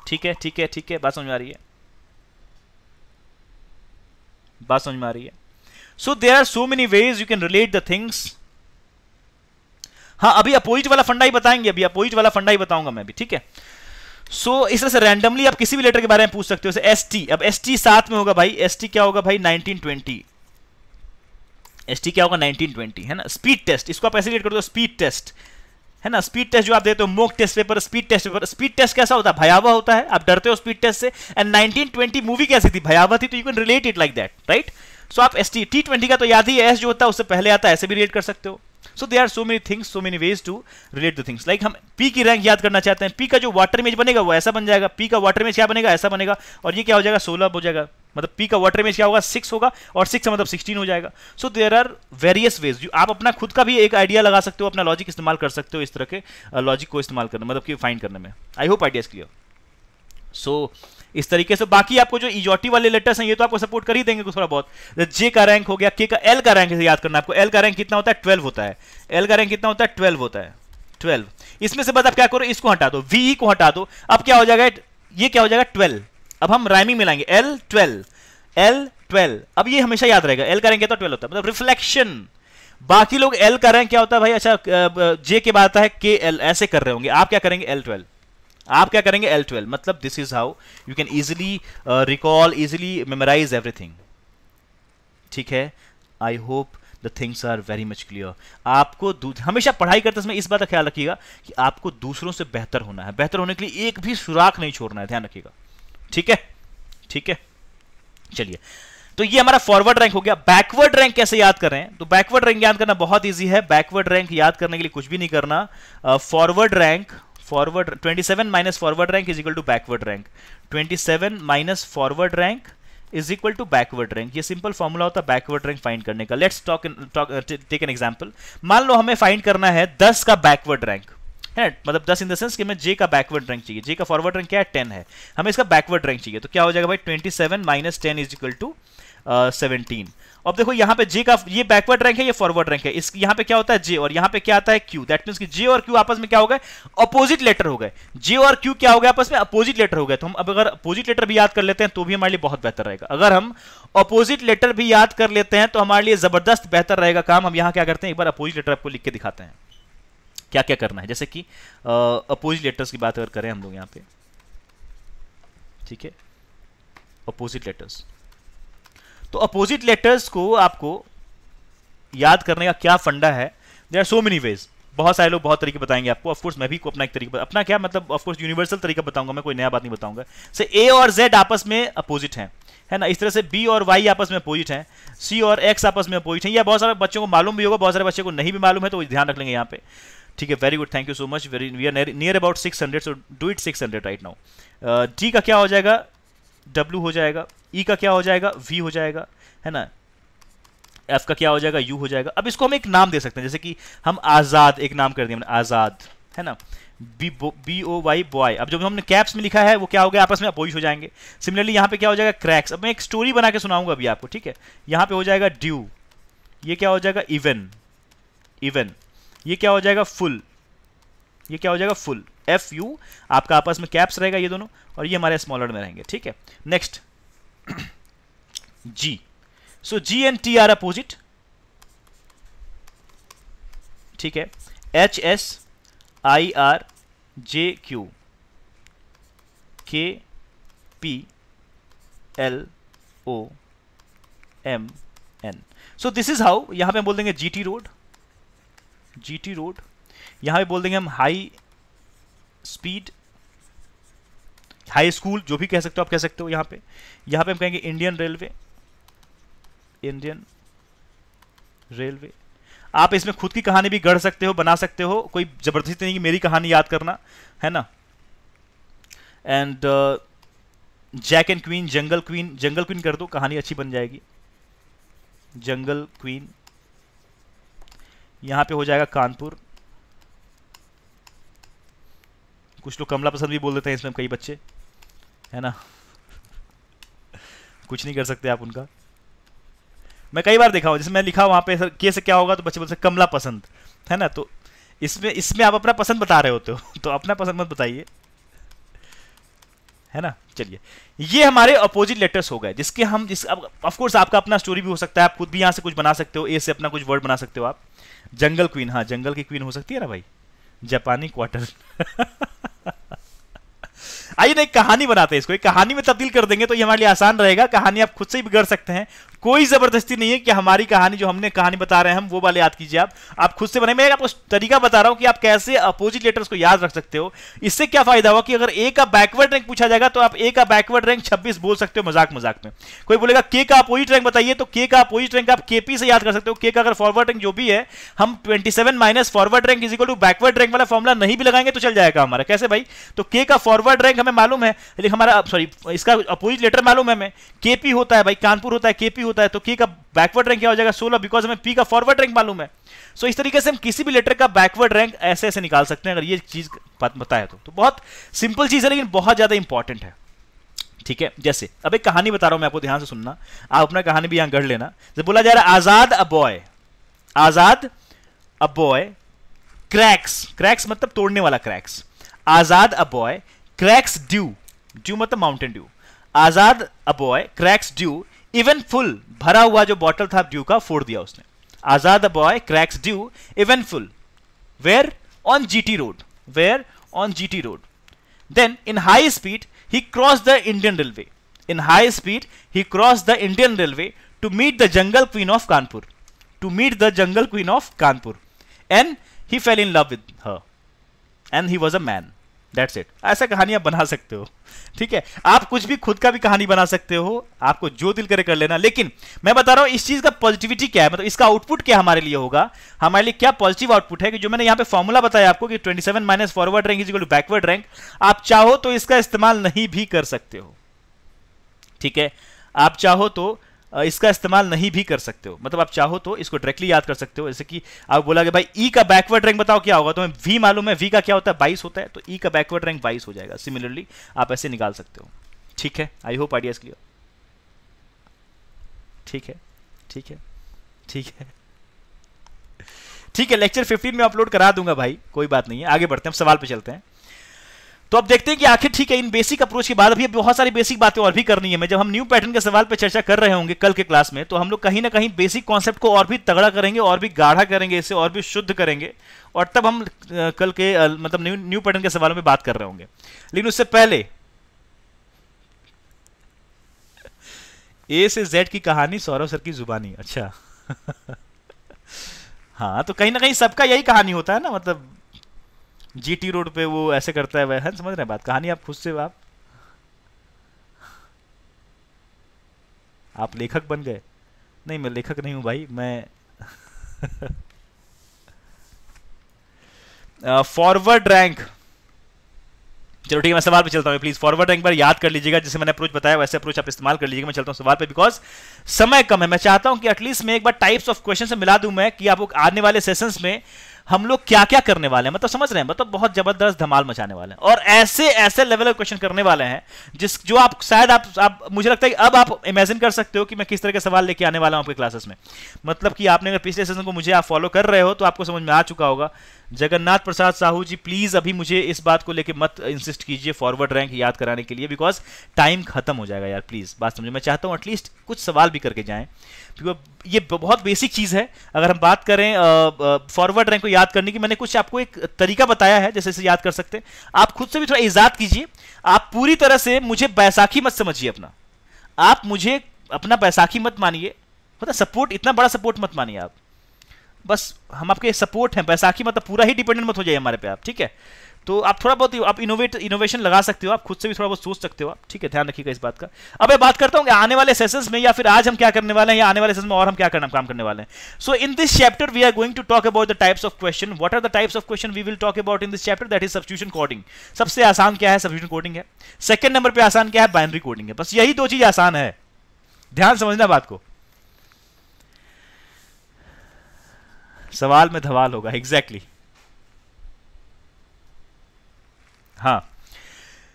ठीक है ठीक है ठीक है बात समझ में आ रही है बात समझ में आ रही है so there are so many ways you can relate the things हाँ अभी अपोजिट वाला फंडा ही बताएंगे अभी अपोजिट वाला फंडा ही बताऊंगा मैं भी ठीक है सो so, इस तरह से रैंडमली आप किसी भी लेटर के बारे में पूछ सकते हो एस टी अब एस टी साथ में होगा भाई एस टी क्या होगा भाई 1920 एस टी क्या होगा 1920 है ना स्पीड टेस्ट इसको आप ऐसे रिलेट करते हो स्पीड टेस्ट है ना स्पीड टेस्ट जो आप देते हो mock test paper speed test paper speed test कैसा होता है भयावह होता है आप डरते हो स्पीड टेस्ट से एंड 1920 मूवी कैसी थी भयावह थी तो you can relate it like that right so आप एस टी ट्वेंटी का तो याद ही एस जो होता है उससे पहले आता है ऐसे भी रिलेट कर सकते हो so they are so many things so many ways to relate the things like हम पी की रैंक याद करना चाहते हैं पी का जो वाटर इमेज बनेगा वो ऐसा बन जाएगा पी का वाटर इमेज क्या बनेगा ऐसा बनेगा और ये क्या हो जाएगा सोलह हो जाएगा मतलब पी का वाटर इमेज क्या होगा सिक्स होगा और सिक्स मतलब सिक्सटीन हो जाएगा so there are various ways आप अपना खुद का भी एक आइडिया लगा सकते हो अपना लॉजिक इस्तेमाल कर सकते हो इस तरह के लॉजिक को इस्तेमाल करने मतलब कि फाइंड करने में I hope ideas clear so so, इस तरीके से बाकी आपको जो इजोटी e वाले लेटर्स हैं ये तो आपको सपोर्ट कर ही देंगे थोड़ा बहुत जे का रैंक हो गया के का एल का रैंक याद करना आपको एल का रैंक कितना होता है ट्वेल्व होता है एल का रैंक कितना होता है ट्वेल्व होता है ट्वेल्व इसमें से बस आप क्या करो इसको हटा दो वी e को हटा दो अब क्या हो जाएगा ये क्या हो जाएगा ट्वेल्व अब हम राइमिंग मिलाएंगे एल ट्वेल्व एल ट्वेल्व अब ये हमेशा याद रहेगा एल का रैंक तो ट्वेल्व होता है मतलब रिफ्लेक्शन बाकी लोग एल का रैंक क्या होता है भाई अच्छा जे के बाद आता है के एल ऐसे कर रहे होंगे आप क्या करेंगे एल ट्वेल्व आप क्या करेंगे एल ट्वेल्व मतलब this is how you can easily recall easily memorise everything ठीक है I hope the things are very much clear आपको हमेशा पढ़ाई करते समय इस बात का ख्याल रखिएगा कि आपको दूसरों से बेहतर होना है बेहतर होने के लिए एक भी सुराख नहीं छोड़ना है ध्यान रखिएगा ठीक है ठीक है चलिए तो ये हमारा फॉरवर्ड रैंक हो गया बैकवर्ड रैंक कैसे याद कर रहे हैं तो बैकवर्ड रैंक याद करना बहुत ईजी है बैकवर्ड रैंक याद करने के लिए कुछ भी नहीं करना forward uh, rank forward 27 minus forward rank is equal to backward rank 27 minus forward rank is equal to backward rank ये सिंपल फॉर्मूला होता है बैकवर्ड रैंक फाइंड करने का let's talk take an example मान लो हमें फाइंड करना है दस का बैकवर्ड रैंक है मतलब दस इन द सेंस कि हमें जे का बैकवर्ड रैंक चाहिए जे का फॉरवर्ड रैंक क्या है टेन है हमें इसका बैकवर्ड रैंक चाहिए तो क्या हो जाएगा भाई twenty seven minus ten is equal to seventeen अब देखो यहाँ पे जे का ये बैकवर्ड रैंक है ये फॉरवर्ड रैंक है इस यहाँ पे क्या होता है जे और यहाँ पे क्या आता है क्यू दैट मीन कि जे और क्यू आपस में क्या हो गए अपोजिट लेटर हो गए जे और क्यू क्या हो गया आपस में अपोजिट लेटर हो गए तो हम अब अगर अपोजिट लेटर भी याद कर लेते हैं तो भी हमारे लिए बहुत बेहतर रहेगा अगर हम अपोजिट लेटर भी याद कर लेते हैं तो हमारे लिए जबरदस्त बेहतर रहेगा काम हम यहाँ क्या करते हैं एक बार अपोजिट लेटर आपको लिख के दिखाते हैं क्या क्या करना है जैसे कि अपोजिट लेटर्स की बात अगर करें हम लोग यहाँ पे ठीक है अपोजिट लेटर्स तो अपोजिट लेटर्स को आपको याद करने का क्या फंडा है there are so many ways बहुत सारे लोग बहुत तरीके बताएंगे आपको ऑफकोर्स मैं भी को अपना एक तरीका अपना क्या मतलब ऑफकोर्स यूनिवर्सल तरीका बताऊंगा मैं कोई नया बात नहीं बताऊंगा से ए और जेड आपस में अपोजिट हैं है ना इस तरह से बी और वाई आपस में अपोजिट हैं सी और एक्स आपस में अपोजिट हैं या बहुत सारे बच्चों को मालूम भी होगा बहुत सारे बच्चे को नहीं भी मालूम है तो ध्यान रख लेंगे यहाँ पे ठीक है very good thank you so much very we are near about six hundred so do it six hundred right now D का क्या हो जाएगा डब्ल्यू हो जाएगा ई e का क्या हो जाएगा वी हो जाएगा है ना एफ का क्या हो जाएगा यू हो जाएगा अब इसको हम एक नाम दे सकते हैं जैसे कि हम आज़ाद एक नाम कर दिया हमने आज़ाद है ना B B O Y boy अब जब हमने कैप्स में लिखा है वो क्या हो गया आपस में अपोजिट हो जाएंगे सिमिलरली यहां पे क्या हो जाएगा क्रैक्स अब मैं एक स्टोरी बना के सुनाऊंगा अभी आपको ठीक है यहां पे हो जाएगा ड्यू ये क्या हो जाएगा इवन इवन ये क्या हो जाएगा फुल ये क्या हो जाएगा फुल एफ यू आपका आपस में कैप्स रहेगा ये दोनों और ये हमारे स्मॉलर में रहेंगे ठीक है next G so G and T are opposite ठीक है H S I R J Q K P L O M N so this is how यहां पे हम बोल देंगे G T road G T road यहां पे बोल देंगे हम हाई स्पीड हाई स्कूल जो भी कह सकते हो आप कह सकते हो यहां पे यहां पे हम कहेंगे इंडियन रेलवे इंडियन रेलवे आप इसमें खुद की कहानी भी गढ़ सकते हो बना सकते हो कोई ज़बरदस्ती नहीं कि मेरी कहानी याद करना है ना एंड जैक एंड क्वीन जंगल क्वीन जंगल क्वीन कर दो कहानी अच्छी बन जाएगी जंगल क्वीन यहां पे हो जाएगा कानपुर कुछ लोग कमला पसंद भी बोल देते हैं इसमें कई बच्चे है ना कुछ नहीं कर सकते आप उनका मैं कई बार देखा हूँ जैसे मैं लिखा वहाँ पे सर के से क्या होगा तो बच्चे बोलते कमला पसंद है ना तो इसमें इसमें आप अपना पसंद बता रहे होते हो (laughs) तो अपना पसंद मत बताइए है ना चलिए ये हमारे अपोजिट लेटर्स हो गए जिसके हम जिस ऑफ कोर्स आपका अपना स्टोरी भी हो सकता है आप खुद भी यहाँ से कुछ बना सकते हो ए से अपना कुछ वर्ड बना सकते हो आप जंगल क्वीन हाँ जंगल की क्वीन हो सकती है ना भाई जापानी क्वार्टर (laughs) आइए ना एक कहानी बनाते हैं इसको एक कहानी में तब्दील कर देंगे तो ये हमारे लिए आसान रहेगा कहानी आप खुद से ही बिगड़ सकते हैं कोई जबरदस्ती नहीं है कि हमारी कहानी जो हमने कहानी बता रहे हैं हम वो वाले याद कीजिए आप आप खुद से बने मैं आपको तरीका बता रहा हूं कि आप कैसे अपोजिट लेटर्स को याद रख सकते हो इससे क्या फायदा हुआ कि अगर ए का बैकवर्ड रैंक पूछा जाएगा तो आप ए का बैकवर्ड रैंक छब्बीस बोल सकते हो मजाक मजाक में कोई बोलेगा के का अपोजिट रैंक बताइए तो के का अपोजिट रैंक आप केपी से याद कर सकते हो के का अगर फॉरवर्ड रैंक जो भी है हम seven minus forward rank is equal to backward rank वाला फॉर्मुला नहीं भी लगाएंगे तो चल जाएगा हमारा कैसे भाई तो के का फॉरवर्ड रैंक हमें मालूम है लेकिन हमारा सॉरी इसका अपोजिट लेटर मालूम है हमें के पी होता है भाई कानपुर होता है के पी होता है तो के का बैकवर्ड रैंक क्या हो जाएगा सोलह बिकॉज हमें पी का फॉरवर्ड रैंक मालूम है सो so, इस तरीके से हम किसी भी लेटर का बैकवर्ड रैंक ऐसे ऐसे निकाल सकते हैं अगर ये चीज़ पता है तो, तो बहुत सिंपल चीज़ है लेकिन बहुत ज़्यादा इंपॉर्टेंट है ठीक है जैसे अब एक कहानी बता रहा हूं मैं आपको ध्यान से सुनना आप अपना कहानी भी यहां गढ़ लेना जब बोला जा रहा है Azad a boy Azad a boy cracks cracks मतलब तोड़ने वाला cracks Azad a boy cracks dew dew मतलब mountain dew Azad a boy cracks dew even full भरा हुआ जो बॉटल था ड्यू का फोड़ दिया उसने Azad a boy cracks dew even full where on GT road where on GT road then in high speed he cross the Indian railway in high speed he cross the Indian railway to meet the jungle queen of Kanpur to meet the jungle queen of Kanpur and he fell in love with her and he was a man that's it ऐसा कहानी आप बना सकते हो ठीक है आप कुछ भी खुद का भी कहानी बना सकते हो आपको जो दिल करे कर लेना लेकिन मैं बता रहा हूं इस चीज का पॉजिटिविटी क्या है मतलब इसका आउटपुट क्या हमारे लिए होगा हमारे लिए क्या पॉजिटिव आउटपुट है कि जो मैंने यहां पे फॉर्मूला बताया आपको कि 27 seven minus forward rank is equal to backward rank आप चाहो तो इसका इस्तेमाल नहीं भी कर सकते हो ठीक है आप चाहो तो इसका इस्तेमाल नहीं भी कर सकते हो मतलब आप चाहो तो इसको डायरेक्टली याद कर सकते हो जैसे कि आप बोला कि भाई ई e का बैकवर्ड रैंक बताओ क्या होगा तो वी मालूम है वी का क्या होता है बाईस होता है तो ई e का बैकवर्ड रैंक बाईस हो जाएगा सिमिलरली आप ऐसे निकाल सकते हो ठीक है आई होप आइडियाज क्लियर ठीक है ठीक है ठीक है ठीक है लेक्चर 15 में अपलोड करा दूंगा भाई कोई बात नहीं है आगे बढ़ते हैं हम सवाल पे चलते हैं तो अब देखते हैं कि आखिर ठीक है इन बेसिक अप्रोच के बाद अभी बहुत सारी बेसिक बातें और भी करनी है मैं जब हम न्यू पैटर्न के सवाल पर चर्चा कर रहे होंगे कल के क्लास में तो हम लोग कहीं ना कहीं बेसिक कॉन्सेप्ट को और भी तगड़ा करेंगे और भी गाढ़ा करेंगे इसे और भी शुद्ध करेंगे और तब हम कल के मतलब न्यू न्यू पैटर्न के सवालों में बात कर रहे होंगे लेकिन उससे पहले ए से जेड की कहानी सौरव सर की जुबानी अच्छा (laughs) हाँ तो कहीं ना कहीं सबका यही कहानी होता है ना मतलब जीटी रोड पे वो ऐसे करता है वह समझ रहे हैं बात कहानी आप खुद से आप आप लेखक बन गए नहीं मैं लेखक नहीं हूं भाई मैं फॉरवर्ड (laughs) रैंक चलो ठीक है मैं सवाल पे चलता हूँ प्लीज फॉरवर्ड रैंक पर याद कर लीजिएगा जैसे मैंने अप्रोच बताया वैसे अप्रोच आप इस्तेमाल कर लीजिएगा मैं चलता हूँ सवाल पे बिकॉज समय कम है मैं चाहता हूँ कि एटलीस्ट मैं एक बार टाइप्स ऑफ क्वेश्चन से मिला दूं मैं कि आप आने वाले सेशंस में हम लोग क्या क्या करने वाले हैं मतलब समझ रहे हैं मतलब बहुत जबरदस्त धमाल मचाने वाले हैं और ऐसे ऐसे लेवल का क्वेश्चन करने वाले हैं जिस जो आप शायद आप, आप मुझे लगता है कि अब आप इमेजिन कर सकते हो कि मैं किस तरह के सवाल लेके आने वाला हूं आपके क्लासेस में मतलब कि आपने अगर पिछले सेशन को मुझे आप फॉलो कर रहे हो तो आपको समझ में आ चुका होगा जगन्नाथ प्रसाद साहू जी प्लीज अभी मुझे इस बात को लेकर मत इंसिस्ट कीजिए फॉरवर्ड रैंक याद कराने के लिए बिकॉज टाइम खत्म हो जाएगा यार प्लीज बात समझो मैं चाहता हूँ एटलीस्ट कुछ सवाल भी करके जाएं क्योंकि ये बहुत बेसिक चीज है अगर हम बात करें फॉरवर्ड रैंक को याद करने की मैंने कुछ आपको एक तरीका बताया है जैसे इसे याद कर सकते हैं आप खुद से भी थोड़ा ईजाद कीजिए आप पूरी तरह से मुझे बैसाखी मत समझिए अपना आप मुझे अपना बैसाखी मत मानिए मतलब सपोर्ट इतना बड़ा सपोर्ट मत मानिए आप बस हम आपके सपोर्ट हैं बैसाखी मतलब पूरा ही डिपेंडेंट मत हो जाए हमारे पे आप ठीक है तो आप थोड़ा बहुत आप इनोवेट इनोवेशन लगा सकते हो आप खुद से भी थोड़ा बहुत सोच सकते हो आप ठीक है ध्यान रखिएगा इस बात का अब मैं बात करता हूँ आने वाले सेशंस में या फिर आज हम क्या करने वाले हैं या आने वाले सेशन में और हम क्या करना काम करने वाले हैं so in this chapter we are going to talk about the types of question what are the types of question we will talk about in this chapter that is substitution coding सबसे आसान क्या है substitution coding है second number पर आसान क्या है binary coding है बस यही दो चीज आसान है ध्यान समझना बात को सवाल में धवाल होगा एग्जैक्टली exactly. हाँ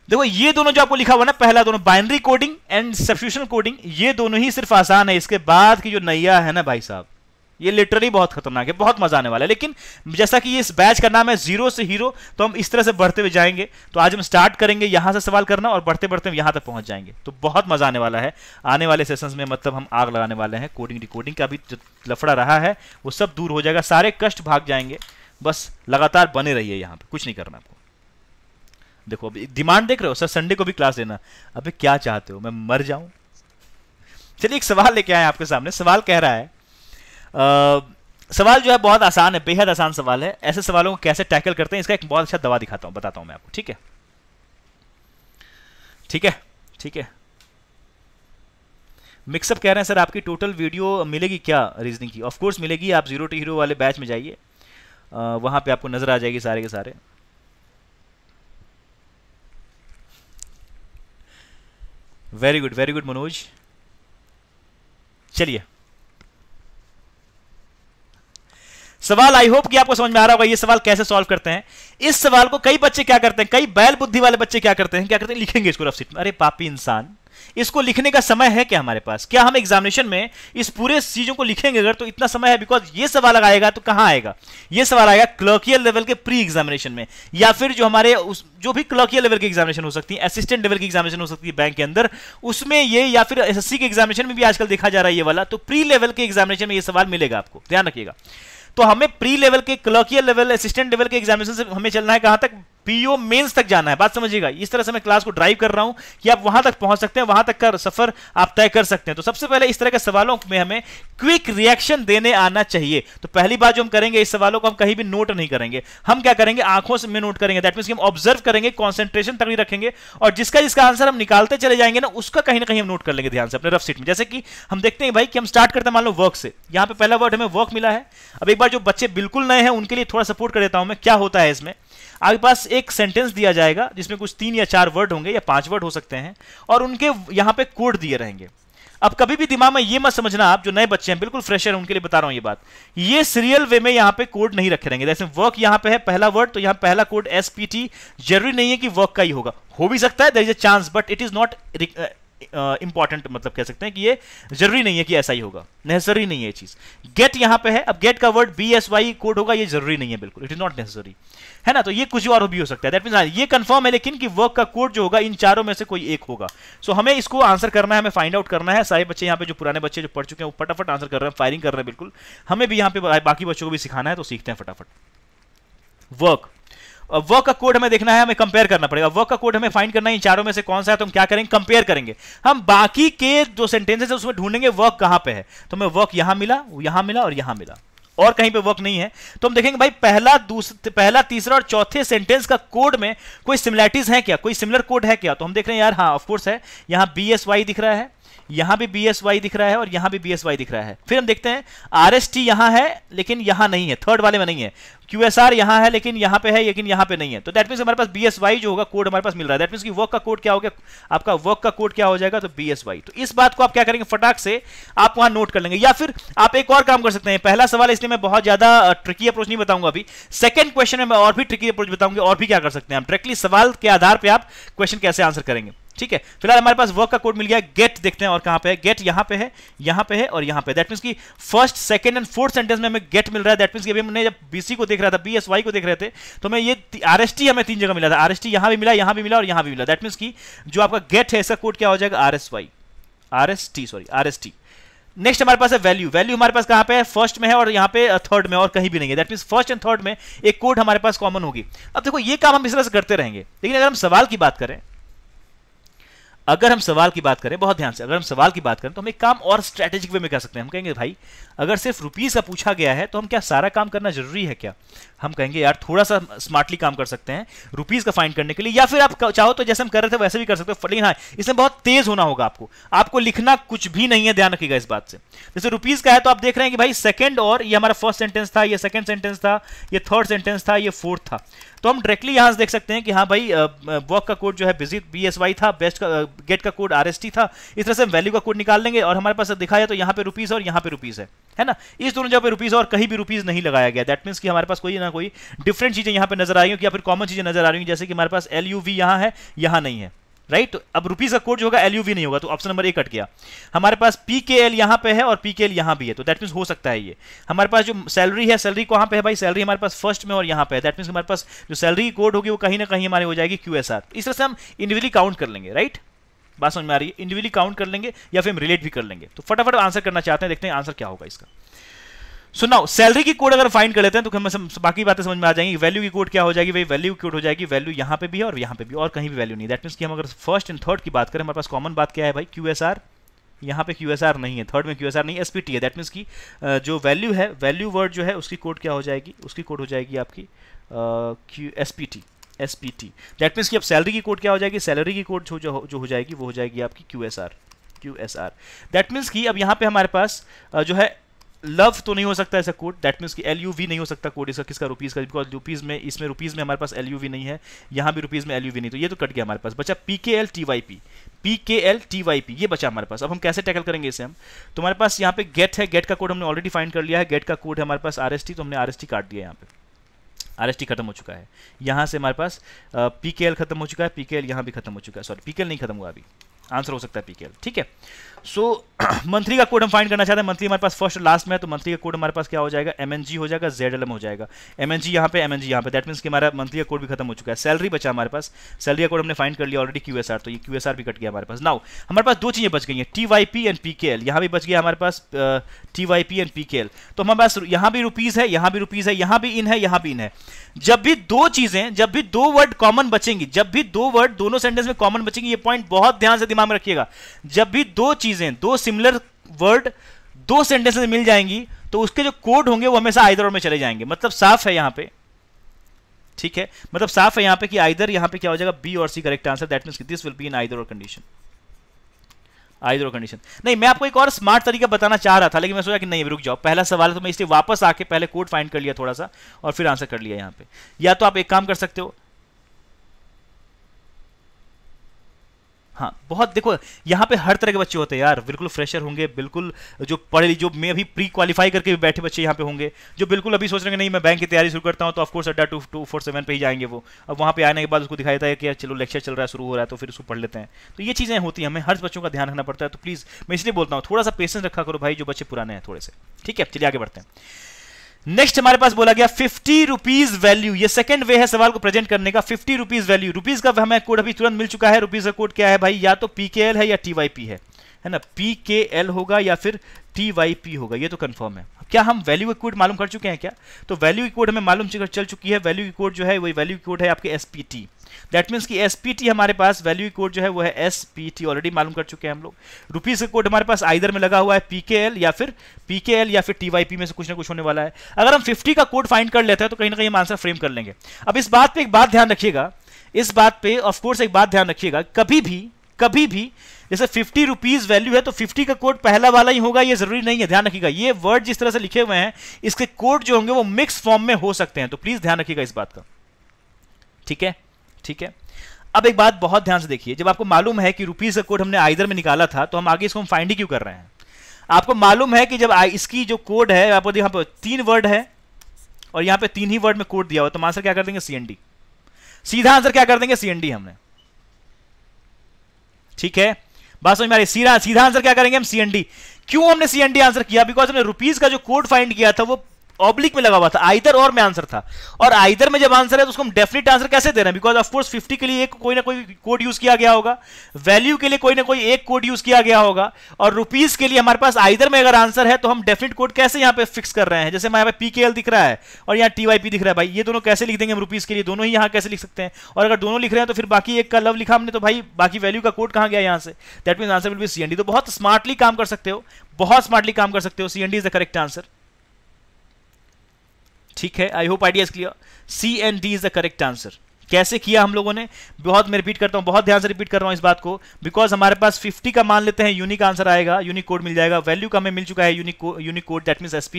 देखो ये दोनों जो आपको लिखा हुआ ना पहला दोनों binary coding and substitution coding ये दोनों ही सिर्फ आसान है इसके बाद की जो नैया है ना भाई साहब ये लिटरली बहुत खतरनाक है बहुत मजा आने वाला है लेकिन जैसा कि इस बैच का नाम है जीरो से हीरो तो हम इस तरह से बढ़ते हुए जाएंगे तो आज हम स्टार्ट करेंगे यहां से सवाल करना और बढ़ते बढ़ते हम यहां तक पहुंच जाएंगे तो बहुत मजा आने वाला है आने वाले सेशंस में मतलब हम आग लगाने वाले हैं कोडिंग रिकोडिंग का भी जो लफड़ा रहा है वो सब दूर हो जाएगा सारे कष्ट भाग जाएंगे बस लगातार बने रहिए यहाँ पर कुछ नहीं करना आपको देखो अभी डिमांड देख रहे हो सर संडे को भी क्लास देना अभी क्या चाहते हो मैं मर जाऊं चलिए एक सवाल लेके आए आपके सामने सवाल कह रहा है सवाल जो है बहुत आसान है बेहद आसान सवाल है ऐसे सवालों को कैसे टैकल करते हैं इसका एक बहुत अच्छा दवा दिखाता हूं बताता हूं मैं आपको ठीक है ठीक है ठीक है मिक्सअप कह रहे हैं सर आपकी टोटल वीडियो मिलेगी क्या रीजनिंग की ऑफकोर्स मिलेगी आप जीरो टू हीरो वाले बैच में जाइए वहां पे आपको नज़र आ जाएगी सारे के सारे very good very good Manoj चलिए सवाल आई होप कि आपको समझ में आ रहा होगा ये सवाल कैसे सॉल्व करते हैं इस सवाल को कई बच्चे क्या करते हैं कई बैल बुद्धि वाले बच्चे क्या करते हैं क्या करते हैं लिखेंगे इसको रफ सीट में अरे पापी इंसान इसको लिखने का समय है क्या हमारे पास क्या हम एग्जामिनेशन में इस पूरे चीजों को लिखेंगे अगर तो इतना समय है बिकॉज ये सवाल आएगा तो कहां आएगा ये सवाल आएगा क्लर्कियल लेवल के प्री एग्जामिनेशन में या फिर जो हमारे उस जो भी क्लर्कियल लेवल की एग्जामिनेशन हो सकती है असिस्टेंट लेवल की एग्जामिनेशन हो सकती है बैंक के अंदर उसमें ये या फिर एस के एग्जामिनेशन में भी आजकल देखा जा रहा है ये वाला तो प्री लेवल के एग्जामिनेशन में यह सवाल मिलेगा आपको ध्यान रखिएगा तो हमें प्री लेवल के क्लर्कियल लेवल असिस्टेंट लेवल के एग्जामिनेशन से हमें चलना है कहां तक पीओ मेंस तक जाना है बात समझिएगा इस तरह से मैं क्लास को ड्राइव कर रहा हूं कि आप वहां तक पहुंच सकते हैं वहां तक का सफर आप तय कर सकते हैं तो सबसे पहले इस तरह के सवालों में हमें क्विक रिएक्शन देने आना चाहिए तो पहली बात जो हम करेंगे इस सवालों को हम कहीं भी नोट नहीं करेंगे हम क्या करेंगे आंखों से में नोट करेंगे दैट मीन हम ऑब्जर्व करेंगे कॉन्सेंट्रेशन तक रखेंगे और जिसका जिसका आंसर हम निकालते चले जाएंगे ना उसका कहीं ना कहीं हम नोट कर लेंगे ध्यान से अपने रफ सीट में जैसे कि हम देखते हैं भाई कि हम स्टार्ट करते हैं मान लो वर्क से यहाँ पे पहला वर्ड हमें वर्क मिला है अब एक बार जो बच्चे बिल्कुल नए हैं उनके लिए थोड़ा सपोर्ट कर देता हूं मैं क्या होता है इसमें आपके पास एक एक सेंटेंस दिया जाएगा जिसमें कुछ तीन या चार वर्ड होंगे या पांच वर्ड हो सकते हैं और उनके यहां पे कोड दिए रहेंगे अब कभी भी दिमाग में ये मत समझना आप जो नए बच्चे हैं बिल्कुल फ्रेशर हैं उनके लिए बता रहा हूं ये बात ये सीरियल वे में यहां पे कोड नहीं रखे रहेंगे जैसे वर्क यहां पे है पहला वर्ड तो यहां पहला कोड एसपीटी जरूरी नहीं है कि वर्क का ही होगा हो भी सकता है there is a chance but it is not important uh, मतलब कह सकते हैं कि ये जरूरी नहीं है कि ऐसा ही होगा नेसेसरी नहीं है चीज गेट यहां पे है अब गेट का word B S Y code होगा ये जरूरी नहीं है बिल्कुल इट इज नॉट नेसेसरी है ना तो ये कुछ और भी हो सकता है means, हाँ, ये कंफर्म है लेकिन कि वर्क का कोड जो होगा इन चारों में से कोई एक होगा सो so, हमें इसको आंसर करना है हमें फाइंड आउट करना है सारे बच्चे यहां पर जो पुराने बच्चे जो पढ़ चुके हैं वो फटाफट आंसर कर रहे हैं फायरिंग कर रहे हैं बिल्कुल हमें भी यहां पर बाकी बच्चों को भी सिखाना है तो सीखते हैं फटाफट वर्क वर्क का कोड हमें देखना है हमें कंपेयर करना पड़ेगा वर्क का कोड हमें फाइंड करना है इन चारों में से कौन सा है तो हम क्या करेंगे कंपेयर करेंगे हम बाकी के जो सेंटेंसेस है उसमें ढूंढेंगे वर्क कहां पे है तो हमें वर्क यहां मिला यहां मिला और यहां मिला और कहीं पे वर्क नहीं है तो हम देखेंगे भाई पहला दूसरा पहला तीसरा और चौथे सेंटेंस का कोड में कोई सिमिलैरिटीज है क्या कोई सिमिलर कोड है क्या तो हम देख रहे हैं यार हाँ ऑफकोर्स है यहाँ बी एस वाई दिख रहा है यहां भी बी एस वाई दिख रहा है और यहां भी बी एस वाई दिख रहा है फिर हम देखते हैं आर एस टी यहां है लेकिन यहां नहीं है थर्ड वाले में नहीं है क्यू एस आर यहां है लेकिन यहां पे है लेकिन यहां पे नहीं है तो दैट मीन हमारे पास बी एस वाई जो होगा कोड हमारे पास मिल रहा है दैट वर्क का कोड क्या हो गया आपका वर्क का कोड क्या हो जाएगा तो बी एस वाई तो इस बात को आप क्या करेंगे फटाक से आप वहां नोट कर लेंगे या फिर आप एक और काम कर सकते हैं पहला सवाल इसलिए मैं बहुत ज्यादा ट्रिकी अप्रोच नहीं बताऊंगा अभी सेकंड क्वेश्चन में मैं और भी ट्रिकी अप्रोच बताऊंगी और भी क्या कर सकते हैं आप डायरेक्टली सवाल के आधार पर आप क्वेश्चन कैसे आंसर करेंगे ठीक है फिलहाल हमारे पास वर्क का कोड मिल गया गेट देखते हैं और कहां पे है गेट यहां पे है यहां पे है और यहां पे दैट मीन्स की first second and fourth sentence में हमें गेट मिल रहा है दैट मीन्स कि अभी हमने जब बीसी को देख रहा था बीएसवाई को देख रहे थे तो हमें ये आरएसटी हमें तीन जगह मिला था आरएसटी यहां भी मिला यहां भी मिला और यहां भी मिला दैट मीन्स की जो आपका गेट है इसका कोड क्या हो जाएगा RSY RST sorry RST next हमारे पास है वैल्यू वैल्यू हमारे पास कहां पे है फर्स्ट में है और यहाँ पे थर्ड uh, में और कहीं भी नहीं है that mean first and third में एक कोड हमारे पास कॉमन होगी अब देखो ये काम हम इस तरह से करते रहेंगे लेकिन अगर हम सवाल की बात करें अगर हम सवाल की बात करें बहुत ध्यान से अगर हम सवाल की बात करें तो हम एक काम और स्ट्रेटेजिक वे में कर सकते हैं हम कहेंगे भाई अगर सिर्फ रुपीज़ का पूछा गया है तो हम क्या सारा काम करना जरूरी है क्या हम कहेंगे यार थोड़ा सा स्मार्टली काम कर सकते हैं रुपीज़ का फाइंड करने के लिए या फिर आप चाहो तो जैसे हम कर रहे थे वैसे भी कर सकते हो लेकिन हाँ इसमें बहुत तेज़ होना होगा आपको आपको लिखना कुछ भी नहीं है ध्यान रखिएगा इस बात से जैसे रुपीज़ का है तो आप देख रहे हैं कि भाई सेकेंड और ये हमारा फर्स्ट सेंटेंस था ये सेकेंड सेंटेंस था ये थर्ड सेंटेंस था ये फोर्थ था तो हम डायरेक्टली यहां से देख सकते हैं कि हाँ भाई वॉक का कोड जो है बिजी बी था बेस्ट का गेट का कोड आर था इस तरह से वैल्यू का कोड निकाल लेंगे और हमारे पास दिखाया तो यहाँ पे रुपीज़ और यहाँ पे रुपीज़ है है ना इस दोनों जगह पे रुपीज़ और कहीं भी रुपीज़ नहीं लगाया गया दैट मीनस कि हमारे पास कोई ना कोई डिफरेंट चीज़ें यहाँ पर नजर आ रही या फिर कॉमन चीज़ें नजर आ रही होंगी जैसे कि हमारे पास एल यू वी यहाँ है यहाँ नहीं है राइट right? अब रुपीज का कोड जो होगा एल नहीं होगा तो ऑप्शन नंबर ए कट गया हमारे पास पी के एल यहां पे है और पी के एल यहां भी है तो दैट मीन हो सकता है ये हमारे पास जो सैलरी है सैलरी कहां पे है भाई सैलरी हमारे पास फर्स्ट में और यहां पे है दैट मीन हमारे पास जो सैलरी कोड होगी वो कहीं ना कहीं हमारे हो जाएगी क्यू एस आर इस तरह से हम इंडिविजुअली काउंट कर लेंगे राइट बात समझ में आ रही है इंडिविजुअली काउंट कर लेंगे या फिर हम रिलेट भी कर लेंगे तो फटाफट आंसर करना चाहते हैं देखते हैं आंसर क्या होगा इसका सो नाउ सैलरी की कोड अगर फाइंड कर लेते हैं तो हमें बाकी बातें समझ में आ जाएंगी वैल्यू की कोड क्या हो जाएगी भाई वैल्यू कोड हो जाएगी वैल्यू यहां पे भी है और यहां पे भी और कहीं भी वैल्यू नहीं दैट मीन्स कि हम अगर फर्स्ट एंड थर्ड की बात करें हमारे पास कॉमन बात क्या है भाई क्यू एस आर यहाँ पे क्यू एस आर नहीं है थर्ड में क्यू एस आर नहीं एस पी टी है दैट मीन्स की जो वैल्यू है वैल्यू वर्ड जो है उसकी कोड क्या हो जाएगी उसकी कोड हो जाएगी आपकी Q S P T S P T that means की अब सैलरी की कोड क्या हो जाएगी सैलरी की कोड जो जो हो जाएगी वो हो जाएगी आपकी Q S R Q S R that means की अब यहाँ पे हमारे पास जो है लव तो नहीं हो सकता ऐसा कोड दैट मीन्स कि एल यू वी नहीं हो सकता कोड इसका किसका रुपीज़ का बिकॉज रुपीज़ में इसमें रुपीज़ में हमारे पास एल यू वी नहीं है यहाँ भी रुपीज़ में एल यू वी नहीं तो ये तो कट गया हमारे पास बचा P K L T Y P P K L T Y P ये बचा हमारे पास अब हम कैसे टैकल करेंगे इसे हम तो हमारे पास यहाँ पे गेट है गेट का कोड हमने ऑलरेडी फाइंड कर लिया है गेट का कोड है हमारे पास आर एस टी तो हमने आर एस टी काट दिया यहाँ पे आर एस टी खत्म हो चुका है यहाँ से हमारे पास पी के एल खत्म हो चुका है पी के एल यहाँ भी खत्म हो चुका है सॉरी पी के एल नहीं खत्म हुआ अभी आंसर हो सकता है पी के एल ठीक है सो (clears throat) मंथली का कोड हम फाइंड करना चाहते हैं मंथली हमारे पास फर्स्ट लास्ट में है तो मंथली का कोड हमारे पास क्या हो जाएगा एम हो जाएगा जेड हो जाएगा एम एन जी यहाँ पे एम एन जी यहाँ पे दैट मीनस कि हमारा मंथली का कोड भी खत्म हो चुका है सैलरी बचा हमारे पास सैलरी का कोड हमने फाइंड कर लिया ऑलरेडी क्यू एस तो ये क्यू भी कट गया हमारे पास नाउ हमारे पास दो चीज़ें बच गई हैं T Y P and P K L यहाँ भी बच गया हमारे पास T Y P and P K L तो हमारे पास यहाँ भी रुपीज़ है यहाँ भी रुपीज़ है यहाँ भी इन है यहाँ भी इन है जब भी दो चीज़ें जब भी दो वर्ड कॉमन बचेंगी जब भी दो वर्ड दोनों सेंटेंस में कॉमन बचेंगी ये पॉइंट बहुत ध्यान से दिमाग में रखिएगा जब भी दो चीज़ चीजें दो सिमिलर वर्ड दो सेंटेंसेस मिल जाएंगी तो उसके जो कोड होंगे वो हमेशा आइदर और में चले जाएंगे मतलब साफ है यहां पे ठीक है मतलब साफ है यहां पे कि आइदर यहां पे क्या हो जाएगा बी और C correct answer that mean this will be in either or condition either or condition नहीं मैं आपको एक और स्मार्ट तरीका बताना चाह रहा था लेकिन मैं सोचा कि नहीं रुक जाओ पहला सवाल है तो मैं इसलिए वापस आके पहले कोड फाइंड कर लिया थोड़ा सा और फिर आंसर कर लिया यहां पर या तो आप एक काम कर सकते हो हाँ बहुत देखो यहाँ पे हर तरह के बच्चे होते हैं यार बिल्कुल फ्रेशर होंगे बिल्कुल जो पढ़े जो मैं अभी प्री क्वालिफाई करके भी बैठे बच्चे यहाँ पे होंगे जो बिल्कुल अभी सोच रहे हैं नहीं मैं बैंक की तैयारी शुरू करता हूँ तो ऑफकोर्स अड्डा टू टू फोर सेवन पर ही जाएंगे वो अब वहाँ पे आने के बाद उसको दिखाई देता है कि यार चलो लेक्चर चल रहा है शुरू हो रहा है तो फिर उसको पढ़ लेते हैं तो ये चीज़ें होती हैं हमें हर बच्चों का ध्यान रखना पड़ता है तो प्लीज़ मैं इसलिए बोलता हूँ थोड़ा सा पेशेंस रखा करो भाई जो बच्चे पुराने हैं थोड़े से ठीक है चलिए आगे बढ़ते हैं नेक्स्ट हमारे पास बोला गया फिफ्टी रुपीज वैल्यू ये सेकंड वे है सवाल को प्रेजेंट करने का फिफ्टी रुपीज वैल्यू रुपीज का हमें कोड अभी तुरंत मिल चुका है रुपीज का कोड क्या है भाई या तो पीकेएल है या टीवाईपी है है ना पी के एल होगा या फिर टी वाई पी होगा ये तो कंफर्म है क्या हम वैल्यू कोड मालूम कर चुके हैं क्या तो वैल्यू कोड हमें मालूम चल चुकी है वैल्यू कोड जो है वही वैल्यू कोड है आपके S P T that means कि एस हमारे पास वैल्यू कोड जो है वो है एस ऑलरेडी मालूम कर चुके हैं हम लोग रुपीज़ का कोड हमारे पास आइधर में लगा हुआ है पी या फिर पी या फिर टी में से कुछ ना कुछ होने वाला है अगर हम फिफ्टी का कोड फाइंड कर लेते हैं तो कहीं ना कहीं हम आंसर फ्रेम कर लेंगे अब इस बात पर एक बात ध्यान रखिएगा इस बात पे ऑफकोर्स एक बात ध्यान रखिएगा कभी भी कभी भी जैसे फिफ्टी रुपीज वैल्यू है तो फिफ्टी का कोड पहला वाला ही होगा ये जरूरी नहीं है ध्यान रखिएगा ये वर्ड जिस तरह से लिखे हुए हैं इसके कोड जो होंगे वो मिक्स फॉर्म में हो सकते हैं तो प्लीज ध्यान रखिएगा इस बात का ठीक है ठीक है अब एक बात बहुत ध्यान से देखिए जब आपको मालूम है कि रुपीज का कोड हमने आइदर में निकाला था तो हम आगे इसको हम फाइंड क्यों कर रहे हैं आपको मालूम है कि जब इसकी जो कोड है आपको यहां पर तीन वर्ड है और यहां पे तीन ही वर्ड में कोड दिया हुआ तो आंसर क्या कर देंगे सी सीधा आंसर क्या कर देंगे सी हमने ठीक है बात समझ में आ रही सीधा सीधा आंसर क्या करेंगे हम सी क्यों हमने सी आंसर किया बिकॉज हमने रुपीज का जो कोड फाइंड किया था वो ऑब्लिक में लगा हुआ था आइदर और में आंसर था और आइदर में जब आंसर है तो उसको हम डेफिनेट आंसर कैसे दे रहे हैं बिकॉज ऑफकोर्स फिफ्टी के लिए एक कोई ना कोई कोड यूज किया गया होगा वैल्यू के लिए कोई ना कोई एक कोड यूज किया गया होगा और रुपीज के लिए हमारे पास आइदर में अगर आंसर है तो हम डेफिनेट कोड कैसे यहाँ पे फिक्स कर रहे हैं जैसे हमारे पी के दिख रहा है और यहाँ टी दिख रहा है भाई ये दोनों कैसे लिख देंगे हम रुपीज के लिए दोनों ही यहाँ कैसे लिख सकते हैं और अगर दोनों लिख रहे हैं तो फिर बाकी एक का लव लिखा हमने तो भाई बाकी वैल्यू का कोड कहाँ गया यहाँ से that mean answer will be C तो बहुत स्मार्टली काम कर सकते हो बहुत स्मार्टली काम कर सकते हो C and is the correct answer ठीक है I hope idea is clear C and D is the correct answer कैसे किया हम लोगों ने बहुत मैं रिपीट करता हूँ बहुत ध्यान से रिपीट कर रहा हूँ इस बात को बिकॉज हमारे पास 50 का मान लेते हैं यूनिक आंसर आएगा यूनिक कोड मिल जाएगा वैल्यू का हमें मिल चुका है unique unique code that mean S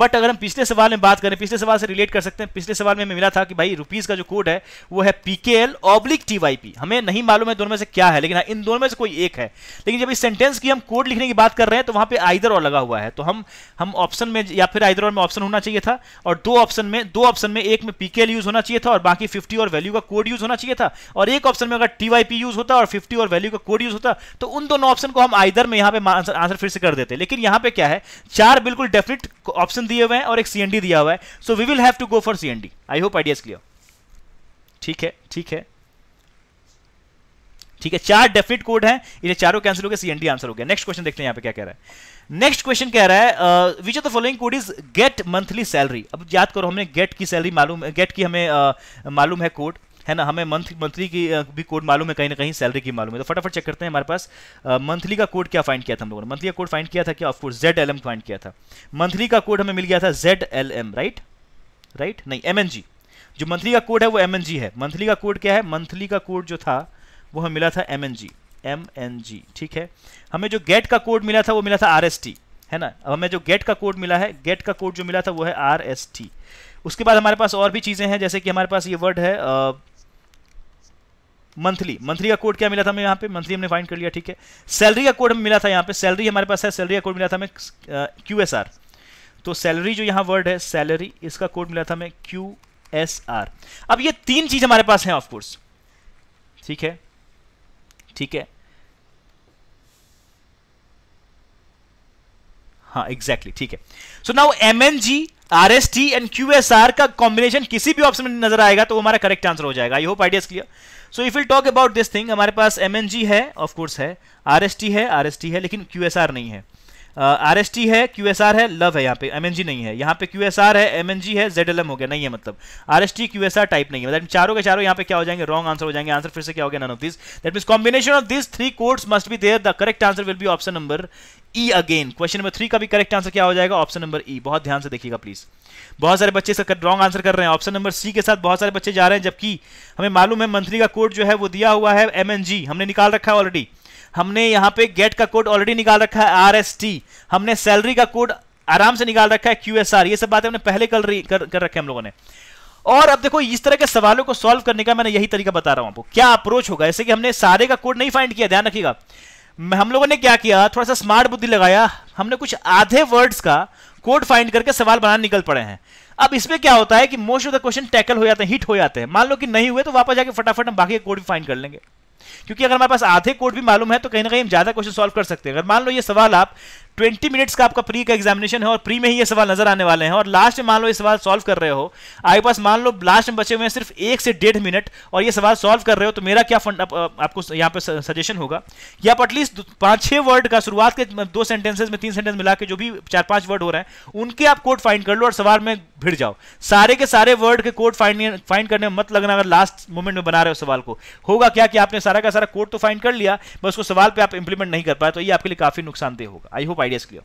but अगर हम पिछले सवाल में बात करें पिछले सवाल से रिलेट कर सकते हैं पिछले सवाल में हमें मिला था कि भाई रुपीज़ का जो कोड है वो है पी एल ऑब्लिक टी हमें नहीं मालूम है दोनों में से क्या है लेकिन हाँ, इन दोनों में से कोई एक है लेकिन जब इस सेंटेंस की हम कोड लिखने की बात कर रहे हैं तो वहां पर आइदर और लगा हुआ है तो हम हम ऑप्शन में या फिर आइदर और में ऑप्शन होना चाहिए था और दो ऑप्शन में दो ऑप्शन में एक में पी यूज होना चाहिए था और बाकी फिफ्टी और वैल्यू का कोड यूज होना चाहिए था और एक ऑप्शन में अगर टीवाईपी यूज होता और 50 और वैल्यू का कोड यूज होता तो उन दोनों ऑप्शन को हम आइदर में यहाँ पे आंसर फिर से कर देते लेकिन यहाँ पे क्या है चार बिल्कुल डेफिनेट ऑप्शन दिए हुए हैं और एक सीएनडी दिया हुआ है so we will have to go for C and D I hope ideas clear ठीक है ठीक है ठीक है चार डेफिनेट कोड है इसे चारों कैंसिल हो गया सी एन डी आंसर हो गया नेक्स्ट क्वेश्चन देखते हैं यहां पे क्या कह रहा है नेक्स्ट क्वेश्चन कह रहा है which of the following code is gate monthly salary अब याद करो हमने गेट की सैलरी मालूम गेट की हमें uh, मालूम है कोड है ना हमें मंथ मंथली की भी कोड मालूम है कहीं ना कहीं सैलरी की मालूम है तो फटाफट चेक करते हैं हमारे पास मंथली का कोड क्या फाइंड किया था हम लोगों ने मंथली का कोड फाइंड किया था क्या of course Z L M find किया था मंथली का कोड हमें मिल गया था Z L M right right नहीं एम एन जी जो मंथली का कोड है वो एम एन जी है मंथली का कोड क्या है मंथली का कोड जो था वो हमें मिला था M N G M N G ठीक है हमें जो गेट का कोड मिला था वो मिला था आर एस टी है ना अब हमें जो गेट का कोड मिला है गेट का कोड जो मिला था वो है आर एस टी उसके बाद हमारे पास और भी चीज़ें हैं जैसे कि हमारे पास ये वर्ड है मंथली मंथली का कोड क्या मिला था हमें यहाँ पे मंथली हमने फाइंड कर लिया ठीक है सैलरी का कोड हमें मिला था यहाँ पे सैलरी हमारे पास है सैलरी का कोड मिला था हमें क्यू एस आर तो सैलरी जो यहाँ वर्ड है सैलरी इसका कोड मिला था हमें क्यू एस आर अब ये तीन चीज़ हमारे पास हैं ऑफकोर्स ठीक है ठीक है हाँ एग्जैक्टली ठीक है so now M N G R S T and Q S R का कॉम्बिनेशन किसी भी ऑप्शन में नजर आएगा तो हमारा करेक्ट आंसर हो जाएगा I hope ideas clear so if will talk about this thing हमारे पास एम एन जी है ऑफकोर्स है आर एस टी है आर एस टी है लेकिन क्यू एस आर नहीं है आर एस टी है क्यू एस आर है लव है यहाँ पे एम एन जी नहीं है यहाँ पे क्यू एस आर है एम एन जी है जेड एल एम हो गया नहीं है मतलब R S T Q S R type नहीं है मतलब चारों के चारों यहाँ पे क्या हो जाएंगे रॉन्ग आंसर हो जाएंगे आंसर फिर से क्या हो गया none of this that means combination of this three codes must be there the correct answer will be option number E again question number three का भी करेक्ट आंसर क्या हो जाएगा ऑप्शन नंबर ई बहुत ध्यान से देखिएगा प्लीज बहुत सारे बच्चे इसका रॉन्ग आंसर कर रहे हैं ऑप्शन नंबर सी के साथ बहुत सारे बच्चे जा रहे हैं जबकि हमें मालूम है मंथली का कोड जो है वो दिया हुआ है एम हमने निकाल रखा है ऑलरेडी हमने यहां पे गेट का कोड ऑलरेडी निकाल रखा है आर एस टी हमने सैलरी का कोड आराम से निकाल रखा है क्यू एस आर ये सब बातें हमने पहले कल कर, कर रखे हम लोगों ने और अब देखो इस तरह के सवालों को सॉल्व करने का मैंने यही तरीका बता रहा हूं आपको क्या अप्रोच होगा जैसे कि हमने सारे का कोड नहीं फाइंड किया ध्यान रखिएगा हम लोगों ने क्या किया थोड़ा सा स्मार्ट बुद्धि लगाया हमने कुछ आधे वर्ड्स का कोड फाइंड करके सवाल बनाने निकल पड़े हैं अब इसमें क्या होता है कि most of the question tackle हो जाते हैं हिट हो जाते हैं मान लो कि नहीं हुए तो वापस जाके फटाफट हम बाकी कोड भी फाइंड कर लेंगे क्योंकि अगर हमारे पास आधे कोड भी मालूम है तो कहीं ना कहीं हम ज्यादा क्वेश्चन सॉल्व कर सकते हैं अगर मान लो ये सवाल आप 20 मिनट्स का आपका प्री का एग्जामिनेशन है और प्री में ही ये सवाल नजर आने वाले हैं और लास्ट में मान लो ये सवाल सॉल्व कर रहे हो आपके पास मान लो लास्ट में बचे हुए हैं सिर्फ एक से डेढ़ मिनट और ये सवाल सॉल्व कर रहे हो तो मेरा क्या फंड आप, आपको यहाँ पे सजेशन होगा कि आप एटलीस्ट पांच छह वर्ड का शुरुआत के दो सेंटेंसेज में तीन सेंटेंस मिला के जो भी चार पांच वर्ड हो रहे हैं उनके आप कोड फाइंड कर लो और सवाल में भिड़ जाओ सारे के सारे वर्ड के कोड फाइंड फाइंड करने में मत लगना अगर लास्ट मोमेंट में बना रहे हो सवाल को होगा क्या कि आपने सारा का सारा कोड तो फाइंड कर लिया बस उसको सवाल पर आप इंप्लीमेंट नहीं कर पाए तो ये आपके लिए काफ़ी नुकसानदेह होगा आई होप आइडियाज क्लियर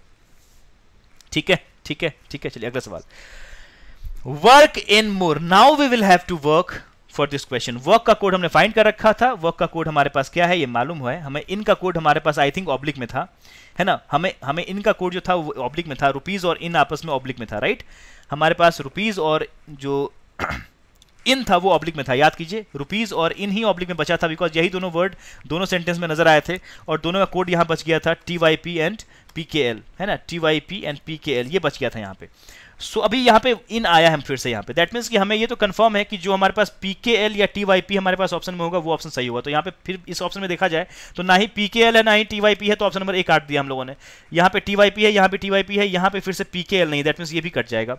ठीक है ठीक है ठीक है चलिए अगला सवाल work in more now we will have to work for this question work का कोड हमने फाइंड कर रखा था वर्क का कोड हमारे पास क्या है ये मालूम है हमें इनका कोड हमारे पास आई थिंक ऑब्लिक में था है ना हमें हमें इनका कोड जो था वो ऑब्लिक में था रुपीज़ और इन आपस में ऑब्लिक में था राइट हमारे पास रुपीज़ और जो इन (clears throat) था वो ऑब्लिक में था याद कीजिए रुपीज़ और इन ही ऑब्लिक में बचा था बिकॉज यही दोनों वर्ड दोनों सेंटेंस में नजर आए थे और दोनों का कोड यहाँ बच गया था T Y P and P K L है ना T Y P and P K L ये बच गया था यहाँ पे सो so, अभी यहाँ पे इन आया हम फिर से यहाँ पे दैट मीन्स कि हमें ये तो कंफर्म है कि जो हमारे पास पी के एल या टी वाई पी हमारे पास ऑप्शन में होगा वो ऑप्शन सही होगा तो यहाँ पे फिर इस ऑप्शन में देखा जाए तो ना ही पी के एल है ना ही टी वाई पी है तो ऑप्शन नंबर एक काट दिया हम लोगों ने यहाँ पे टी वाई पी है यहाँ पे टी वाई पी है यहाँ पे फिर से पी के एल नहीं दैट मीन्स ये भी कट जाएगा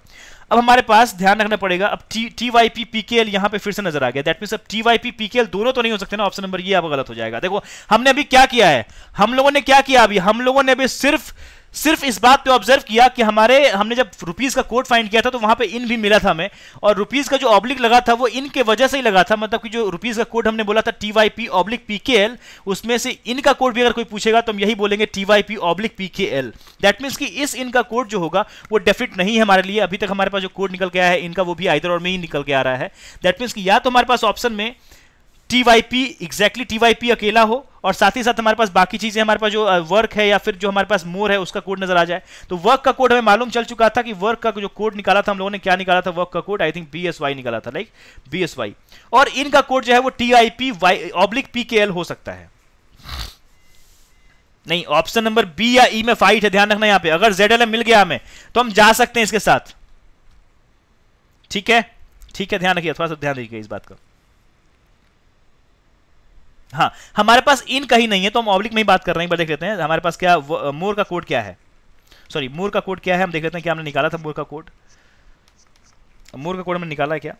अब हमारे पास ध्यान रखना पड़ेगा अब T T Y P P K L यहाँ पे फिर से नजर आ गया दैट मीन्स अब T Y P P K L दोनों तो नहीं हो सकते ना ऑप्शन नंबर ये अब गलत हो जाएगा देखो हमने अभी क्या किया है हम लोगों ने क्या किया अभी हम लोगों ने अभी सिर्फ सिर्फ इस बात पे ऑब्जर्व किया कि हमारे हमने जब रुपीज का कोड फाइंड किया था तो वहां पे इन भी मिला था हमें और रुपीज का जो ऑब्लिक लगा था वो इन के वजह से ही लगा था मतलब कि जो रुपीज का कोड हमने बोला था T Y P oblique P K L उसमें से इन का कोड भी अगर कोई पूछेगा तो हम यही बोलेंगे T Y P oblique P K L that means कि इस इनका कोड जो होगा वो डेफिट नहीं है हमारे लिए अभी तक हमारे पास जो कोड निकल गया है इनका वो भी आइदर और में ही निकल के आ रहा है दैट मीन्स कि या तो हमारे पास ऑप्शन में टीवाईपी एग्जैक्टली टीवाईपी अकेला हो और साथ ही साथ हमारे पास बाकी चीजें हमारे पास जो वर्क है या फिर जो हमारे पास मोर है उसका कोड नजर आ जाए तो वर्क का कोड हमें मालूम चल चुका था कि वर्क का जो कोड निकाला था हम लोगों ने क्या निकाला था वर्क का code I think B S Y निकाला था लाइक बी एस वाई और इनका कोड जो है वो T I P Y oblique P K L हो सकता है नहीं ऑप्शन नंबर बी या ई e में फाइट है ध्यान रखना यहां पे अगर जेड एल मिल गया हमें तो हम जा सकते हैं इसके साथ ठीक है ठीक है ध्यान रखिए थोड़ा सा ध्यान रखिए इस बात का हाँ हमारे पास इन कहीं नहीं है तो हम ऑब्लिक में ही बात कर रहे हैं बार देख लेते हैं हमारे पास क्या मोर का कोड क्या है सॉरी मोर का कोड क्या है हम देख लेते हैं क्या हमने निकाला था मोर का कोड मोर का कोड हमने निकाला है क्या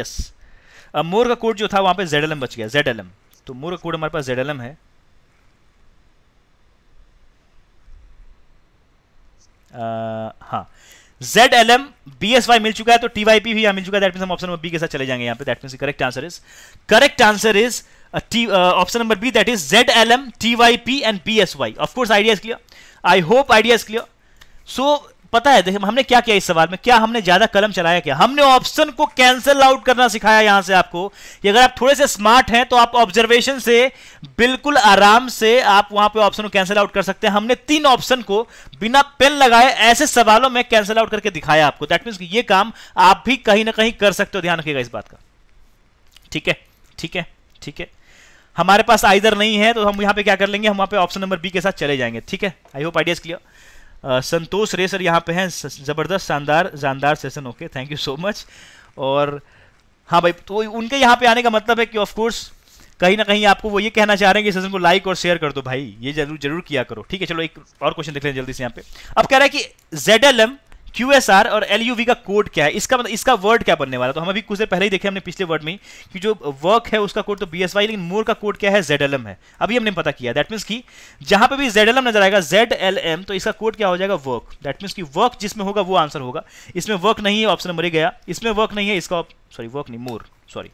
यस (clears throat) मोर का कोड जो था वहां पे जेड बच गया जेड तो मोर का कोड हमारे पास जेड है आ, हाँ Z L M B S Y मिल चुका है तो टी वाई पी भी मिल चुका है हम ऑप्शन नंबर बी के साथ चले जाएंगे यहाँ पे that mean correct answer is correct answer is T option number B that is Z L M T Y P and B S Y of course idea is clear I hope idea is clear so पता है देखिए हमने क्या किया इस सवाल में क्या हमने ज्यादा कलम चलाया क्या हमने ऑप्शन को कैंसिल आउट करना सिखाया यहां से आपको कि अगर आप थोड़े से स्मार्ट हैं तो आप ऑब्जर्वेशन से बिल्कुल आराम से आप वहां पे ऑप्शन को कैंसिल आउट कर सकते हैं हमने तीन ऑप्शन को बिना पेन लगाए ऐसे सवालों में कैंसिल आउट करके दिखाया आपको दैट मीन्स ये काम आप भी कहीं ना कहीं कर सकते हो ध्यान रखिएगा इस बात का ठीक है ठीक है ठीक है हमारे पास आइदर नहीं है तो हम यहां पे क्या कर लेंगे हम वहां पे ऑप्शन नंबर बी के साथ चले जाएंगे ठीक है I hope ideas clear Santosh Ray sir यहाँ पे हैं ज़बरदस्त शानदार जानदार session okay thank you so much और हाँ भाई तो उनके यहाँ पे आने का मतलब है कि ऑफकोर्स कहीं ना कहीं आपको वो ये कहना चाह रहे हैं कि सेशन को लाइक और शेयर कर दो भाई ये जरूर जरूर किया करो ठीक है चलो एक और क्वेश्चन देख लें जल्दी से यहाँ पे अब कह रहा है कि जेड एल एम क्यू और एल का कोड क्या है इसका मतलब इसका वर्ड क्या बनने वाला तो हम अभी कुछ देर पहले ही देखे हमने पिछले वर्ड में कि जो वर्क है उसका कोड तो बी एस वाई लेकिन मोर का कोड क्या है जेड एल एम है अभी हमने पता किया दैट मीन्स की जहां पर भी जेड एल एम नजर आएगा जेड एल एम तो इसका कोड क्या हो जाएगा वर्क दैट मीन्स की वर्क जिसमें होगा वो आंसर होगा इसमें वर्क नहीं है ऑप्शन नंबर गया इसमें वर्क नहीं है इसका सॉरी वर्क नहीं मोर सॉरी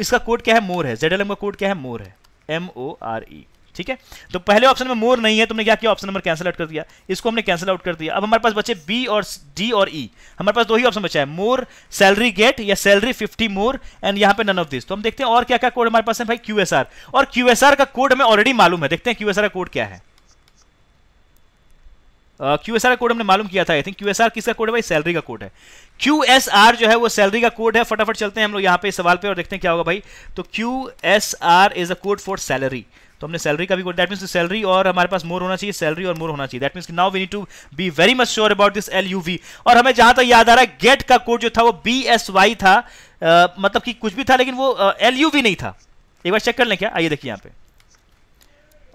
इसका कोड क्या है मोर है जेड एल एम का कोड क्या है मोर है एम ओ आर ई ठीक है तो पहले ऑप्शन में मोर नहीं है तुमने क्या किया ऑप्शन नंबर कैंसिल आउट कर दिया इसको हमने कैंसिल आउट कर दिया अब हमारे पास बचे बी और डी और ई e. हमारे पास दो ही ऑप्शन बचा है मोर सैलरी गेट या सैलरी फिफ्टी मोर एंड यहां पे नन ऑफ दिस तो हम देखते हैं और क्या क्या कोड हमारे पास है भाई क्यू और क्यू का कोड हमें ऑलरेडी मालूम है देखते हैं क्यू का कोड क्या है क्यू एस आर कोड हमने मालूम किया था आई थिंक क्यू किसका कोड है भाई सैलरी का कोड है क्यू जो है वो सैलरी का कोड है फटाफट चलते हैं हम लोग यहाँ पे सवाल पे और देखते हैं क्या होगा भाई तो Q is a code for salary तो हमने सैलरी का भी दैट मीन्स सैलरी और हमारे पास मोर होना चाहिए सैलरी और मोर होना चाहिए that means now we need to be very much sure about this L और हमें जहां तक याद आ रहा है गेट का कोड जो था वो बी एस वाई था मतलब कि कुछ भी था लेकिन वो एल uh, नहीं था एक बार चेक कर लें क्या आइए देखिए यहाँ पे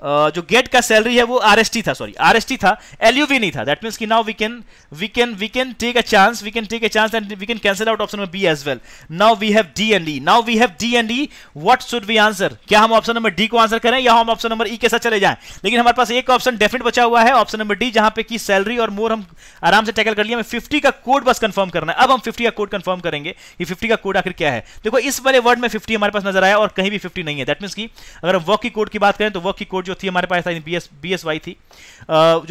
जो गेट का सैलरी है वो आरएसटी था सॉरी आरएसटी था एलयूवी नहीं था दैट मीन्स कि now we can we can we can take a chance we can take a chance and we can cancel out option number B as well now we have D and E now we have D and E what should we answer क्या हम option number D को answer करें या हम option number ई के साथ चले जाएं लेकिन हमारे पास एक ऑप्शन डेफिनेट बचा हुआ है ऑप्शन नंबर डी जहां पे की सैलरी और मोर हम आराम से टैकल कर लिया हमें फिफ्टी का कोड बस कंफर्म करना है अब हम फिफ्टी का कोड कंफर्म करेंगे कि फिफ्टी का कोड आखिर क्या है देखो इस वाले वर्ड में फिफ्टी हमारे पास नजर आया और कहीं भी फिफ्टी नहीं है दैट मीन्स की अगर हम वर्क की कोड की बात करें तो वर्क की कोड जो थी हमारे पास B S B S Y थी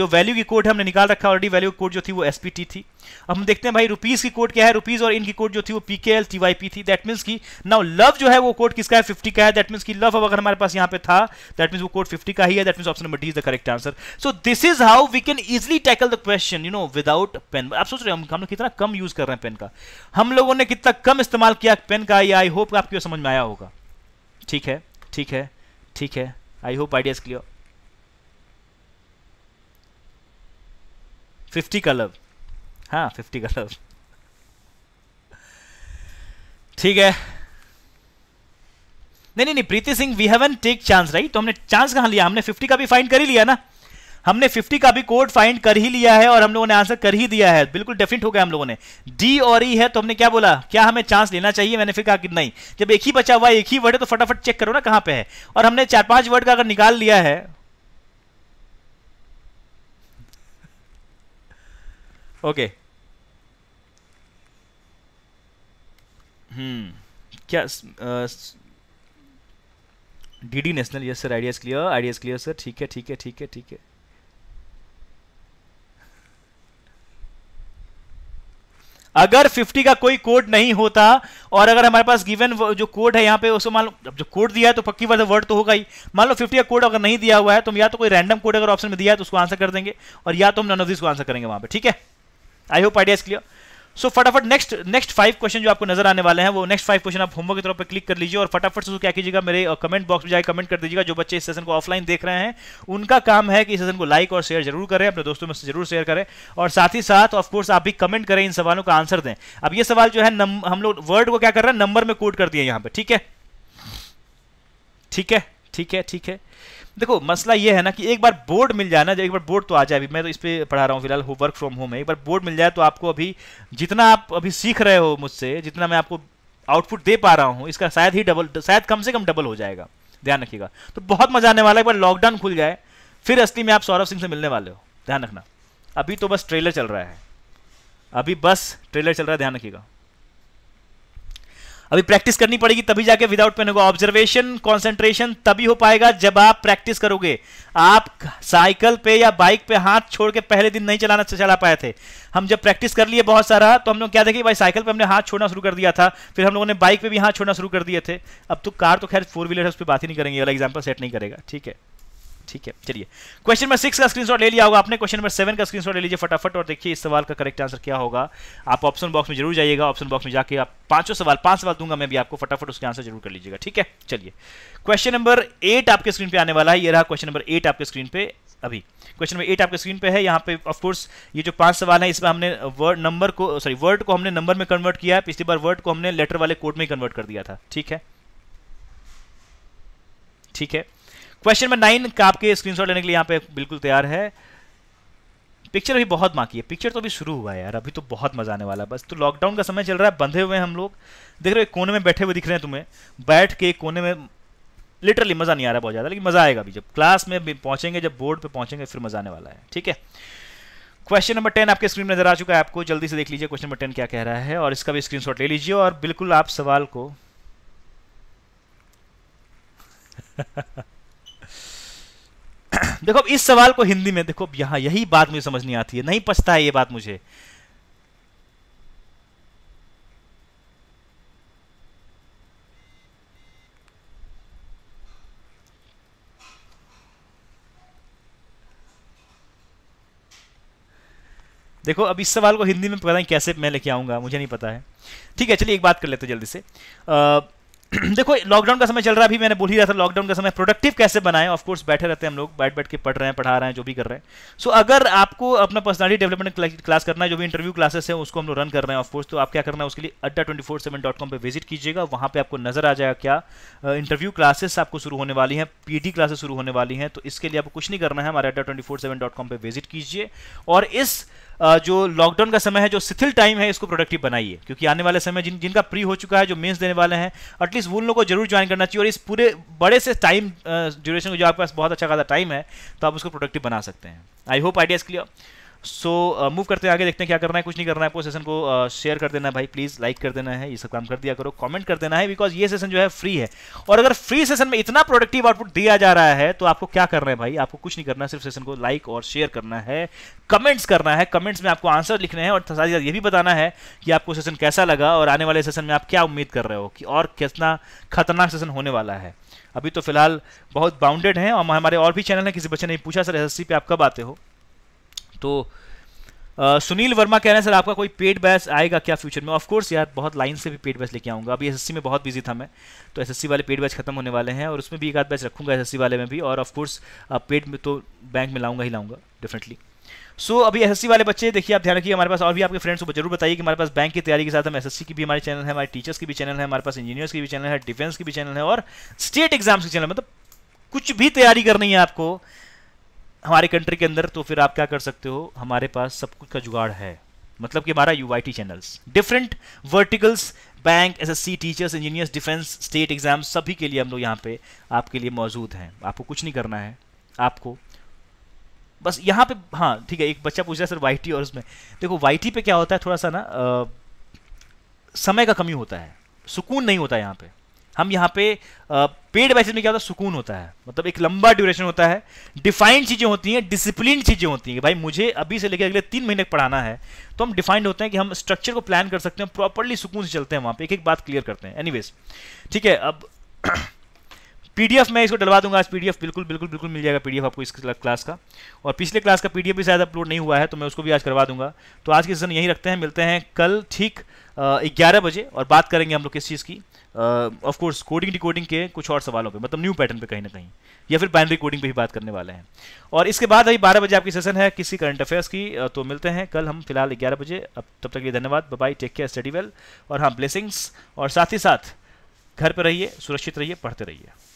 जो वैल्यू की कोड हमने निकाल रखा ऑलरेडी वैल्यू की कोड जो थी वो एस थी अब हम देखते हैं भाई रुपीज़ की कोड क्या है रुपीज़ और इनकी कोड जो थी वो P K L T Y P थी दैट मीन्स की नाउ लव जो है वो कोड किसका है फिफ्टी का है दैट मीन्स की लव अब अगर हमारे पास यहाँ पे था दैट मीन्स वो कोड फिफ्टी का ही है that means option number D is the correct answer so this is how we can easily tackle the question you know without pain आप सोच रहे हैं हम हम लोग कितना कम यूज कर रहे हैं पेन का हम लोगों ने कितना कम इस्तेमाल किया पेन का या आई होप आपकी समझ में आया होगा ठीक है ठीक है ठीक है आई होप आइडिया क्लियर 50 का लव हाँ 50 का लव ठीक है नहीं नहीं नहीं Preeti Singh we haven't take chance right तो हमने चांस कहाँ लिया हमने 50 का भी फाइंड कर ही लिया ना हमने 50 का भी कोड फाइंड कर ही लिया है और हम लोगों ने आंसर कर ही दिया है बिल्कुल डेफिनेट हो गया हम लोगों ने डी और ई e है तो हमने क्या बोला क्या हमें चांस लेना चाहिए मैंने फिर कहा कि नहीं जब एक ही बचा हुआ एक ही वर्ड है तो फटाफट चेक करो ना कहां पे है और हमने चार पांच वर्ड का अगर निकाल लिया है ओके हम्म क्या D D national yes sir idea's clear idea's clear sir ठीक है ठीक है ठीक है ठीक है अगर 50 का कोई कोड नहीं होता और अगर हमारे पास गिवन जो कोड है यहाँ पे उसको मान लो जो कोड दिया है तो पक्की बात है वर्ड तो होगा ही मान लो 50 का कोड अगर नहीं दिया हुआ है तो हम या तो कोई रैंडम कोड अगर ऑप्शन में दिया है तो उसको आंसर कर देंगे और या तो हम नन ऑफ दिस को आंसर करेंगे वहां पर ठीक है I hope ideas clear so फटाफट नेक्स्ट नेक्स्ट फाइव क्वेश्चन जो आपको नजर आने वाले हैं वो नेक्स्ट फाइव क्वेश्चन आप होमवर्क के तौर पर क्लिक कर लीजिए और फटाफट से क्या कीजिएगा मेरे कमेंट बॉक्स में जाए कमेंट कर दीजिएगा जो बच्चे इस सेशन को ऑफलाइन देख रहे हैं उनका काम है कि इस सेशन को लाइक और शेयर जरूर करें अपने दोस्तों में जरूर शेयर करें और साथ ही साथ ऑफकोर्स आप भी कमेंट करें इन सवालों का आंसर दें अब ये सवाल जो है हम लोग वर्ड को क्या कर रहे हैं नंबर में कोट कर दिया यहाँ पर ठीक है ठीक है ठीक है ठीक है देखो मसला ये है ना कि एक बार बोर्ड मिल जाए ना एक बार बोर्ड तो आ जाए अभी मैं तो इस पर पढ़ा रहा हूँ फिलहाल वर्क फ्रॉम होम है एक बार बोर्ड मिल जाए तो आपको अभी जितना आप अभी सीख रहे हो मुझसे जितना मैं आपको आउटपुट दे पा रहा हूँ इसका शायद ही डबल शायद कम से कम डबल हो जाएगा ध्यान रखिएगा तो बहुत मजा आने वाला है एक बार लॉकडाउन खुल जाए फिर असली में आप सौरभ सिंह से मिलने वाले हो ध्यान रखना अभी तो बस ट्रेलर चल रहा है अभी बस ट्रेलर चल रहा है ध्यान रखिएगा अभी प्रैक्टिस करनी पड़ेगी तभी जाके विदाउट पेन होगा ऑब्जर्वेशन कॉन्सेंट्रेशन तभी हो पाएगा जब आप प्रैक्टिस करोगे आप साइकिल पे या बाइक पे हाथ छोड़ के पहले दिन नहीं चलाना चला पाए थे हम जब प्रैक्टिस कर लिए बहुत सारा तो हम लोग क्या देखे भाई साइकिल पे हमने हाथ छोड़ना शुरू कर दिया था फिर हम लोगों ने बाइक पे भी हाथ छोड़ना शुरू कर दिए थे अब तो कार तो खैर फोर व्हीलर है उस पर बात ही नहीं करेंगे वाला एग्जाम्पल सेट नहीं करेगा ठीक है ठीक है चलिए क्वेश्चन नंबर सिक्स का स्क्रीनशॉट ले लिया होगा आपने क्वेश्चन नंबर सेवन का स्क्रीनशॉट ले लीजिए फटाफट और देखिए इस सवाल का करेक्ट आंसर क्या होगा आप ऑप्शन बॉक्स में जरूर जाइएगा ऑप्शन बॉक्स में जाकर आप पांचों सवाल पांच सवाल दूंगा मैं भी आपको फटाफट उसके आंसर जरूर कर लीजिएगा ठीक है चलिए क्वेश्चन नंबर एट आपके स्क्रीन पर आने वाला है यह रहा क्वेश्चन नंबर एट आपके स्क्रीन पर अभी क्वेश्चन नंबर एट आपके स्क्रीन पे है यहाँ पे ऑफ कोर्स ये जो पांच सवाल है इसमें हमने वर्ड नंबर को सॉरी वर्ड को हमने नंबर में कन्वर्ट किया है पिछली बार वर्ड को हमने लेटर वाले कोड में कन्वर्ट कर दिया था ठीक है ठीक है क्वेश्चन नंबर नाइन का आपके स्क्रीनशॉट लेने के लिए यहाँ पे बिल्कुल तैयार है पिक्चर अभी बहुत बाकी है पिक्चर तो अभी शुरू हुआ है यार अभी तो बहुत मजा आने वाला है बस तो लॉकडाउन का समय चल रहा है बंधे हुए हैं हम लोग देख रहे हो कोने में बैठे हुए दिख रहे हैं तुम्हें बैठ के कोने में लिटरली मज़ा नहीं आ रहा बहुत ज़्यादा लेकिन मज़ा आएगा अभी जब क्लास में पहुंचेंगे जब बोर्ड पर पहुंचेंगे फिर मज़ा आने वाला है ठीक है क्वेश्चन नंबर टेन आपके स्क्रीन में नजर आ चुका है आपको जल्दी से देख लीजिए क्वेश्चन नंबर टेन क्या कह रहा है और इसका भी स्क्रीन ले लीजिए और बिल्कुल आप सवाल को (laughs) देखो अब इस सवाल को हिंदी में देखो यहां यही बात मुझे समझ नहीं आती है नहीं पछता है ये बात मुझे देखो अब इस सवाल को हिंदी में पता नहीं कैसे मैं लेके आऊंगा मुझे नहीं पता है ठीक है चलिए एक बात कर लेते जल्दी से आ, (clears throat) देखो लॉकडाउन का समय चल रहा है अभी मैंने बोल ही रहा था लॉकडाउन का समय प्रोडक्टिव कैसे बनाए ऑफ कोर्स बैठे रहते हैं हम लोग बैठ बैठ के पढ़ रहे हैं पढ़ा रहे हैं जो भी कर रहे हैं सो so, अगर आपको अपना पर्सनलिटी डेवलपमेंट क्लास करना है जो भी इंटरव्यू क्लासेस है उसको हम लोग रन कर रहे हैं ऑफकोर्स तो आप क्या करना है उसके लिए Adda twenty four seven dot com पर विजिट कीजिएगा वहां पर आपको नजर आ जाएगा क्या इंटरव्यू क्लासेस आपको शुरू होने वाली है पीडी क्लासेस शुरू होने वाली है तो इसके लिए आपको कुछ नहीं करना है हमारे Adda twenty four seven dot com visit कीजिए और इस जो लॉकडाउन का समय है जो शिथिल टाइम है इसको प्रोडक्टिव बनाइए क्योंकि आने वाले समय जिन जिनका प्री हो चुका है जो मेन्स देने वाले हैं एटलीस्ट उन लोगों को जरूर ज्वाइन करना चाहिए और इस पूरे बड़े से टाइम ड्यूरेशन को जो आपके पास बहुत अच्छा खासा टाइम है तो आप उसको प्रोडक्टिव बना सकते हैं I hope ideas clear so move uh, करते हैं आगे देखते हैं क्या करना है कुछ नहीं करना है आपको सेशन को शेयर uh, कर देना है भाई प्लीज़ लाइक कर देना है ये सब काम कर दिया करो कॉमेंट कर देना है बिकॉज ये सेशन जो है फ्री है और अगर फ्री सेशन में इतना प्रोडक्टिव आउटपुट दिया जा रहा है तो आपको क्या करना है भाई आपको कुछ नहीं करना है सिर्फ सेशन को लाइक और शेयर करना है कमेंट्स करना है कमेंट्स में आपको आंसर लिखने हैं और साथ ही साथ ये भी बताना है कि आपको सेशन कैसा लगा और आने वाले सेशन में आप क्या उम्मीद कर रहे हो कि और कितना खतरनाक सेशन होने वाला है अभी तो फिलहाल बहुत बाउंडेड हैं और हमारे और भी चैनल हैं किसी बच्चे ने पूछा सर एस पे आप कब आते हो तो आ, सुनील वर्मा कह रहे हैं सर आपका कोई पेड बैस आएगा क्या फ्यूचर में ऑफकोर्स यार बहुत लाइन से भी पेड बैच लेके आऊँगा अभी एसएससी में बहुत बिजी था मैं तो एसएससी वाले पेड बैच खत्म होने वाले हैं और उसमें भी एक आध बैच रखूँगा एस वाले में भी और ऑफकोर्स पेड में तो बैंक में लाऊंगा ही लाऊंगा डेफिनेटली सो so, अभी एसएससी वाले बच्चे देखिए आप ध्यान रखिए हमारे पास और भी आपके फ्रेंड्स को जरूर बताइए कि हमारे पास बैंक की तैयारी के साथ हम एसएससी की भी हमारे चैनल है हमारे टीचर्स की भी चैनल है हमारे पास इंजीनियर्स की भी चैनल है डिफेंस की भी चैनल है और स्टेट एग्जाम्स की चैनल मतलब कुछ भी तैयारी करनी है आपको हमारे कंट्री के अंदर तो फिर आप क्या कर सकते हो हमारे पास सब कुछ का जुगाड़ है मतलब कि हमारा U channels different verticals bank S S C teachers engineers defence state exam सभी के लिए हम लोग यहाँ पे आपके लिए मौजूद हैं आपको कुछ नहीं करना है आपको बस यहाँ पे हाँ ठीक है एक बच्चा पूछ रहा है सर वाई और उसमें देखो वाई पे क्या होता है थोड़ा सा ना आ, समय का कमी होता है सुकून नहीं होता है यहाँ पे हम यहाँ पे आ, पेड बाइसेप में क्या होता है सुकून होता है मतलब एक लंबा ड्यूरेशन होता है डिफाइंड चीज़ें होती हैं डिसिप्लिन चीज़ें होती हैं भाई मुझे अभी से लेकर अगले तीन महीने पढ़ाना है तो हम डिफाइंड होते हैं कि हम स्ट्रक्चर को प्लान कर सकते हैं प्रॉपरली सुकून से चलते हैं वहां पर एक एक बात क्लियर करते हैं एनीवेज ठीक है अब पीडीएफ (clears throat) मैं इसको डलवा दूंगा आज पीडीएफ बिल्कुल बिल्कुल बिल्कुल मिल जाएगा पीडीएफ आपको इस क्लास का और पिछले क्लास का पीडीएफ भी शायद अपलोड नहीं हुआ है तो मैं उसको भी आज करवा दूंगा तो आज के सीजन यहीं रखते हैं मिलते हैं कल ठीक ग्यारह बजे और बात करेंगे हम लोग किस चीज़ की ऑफ कोर्स कोडिंग डिकोडिंग के कुछ और सवालों पे मतलब न्यू पैटर्न पे कहीं ना कहीं या फिर बाइनरी कोडिंग पे भी बात करने वाले हैं और इसके बाद अभी बारह बजे आपकी सेशन है किसी करंट अफेयर्स की तो मिलते हैं कल हम फिलहाल ग्यारह बजे अब तब तक के लिए धन्यवाद bye take care study well और हाँ ब्लेसिंग्स और साथ ही साथ घर पर रहिए सुरक्षित रहिए पढ़ते रहिए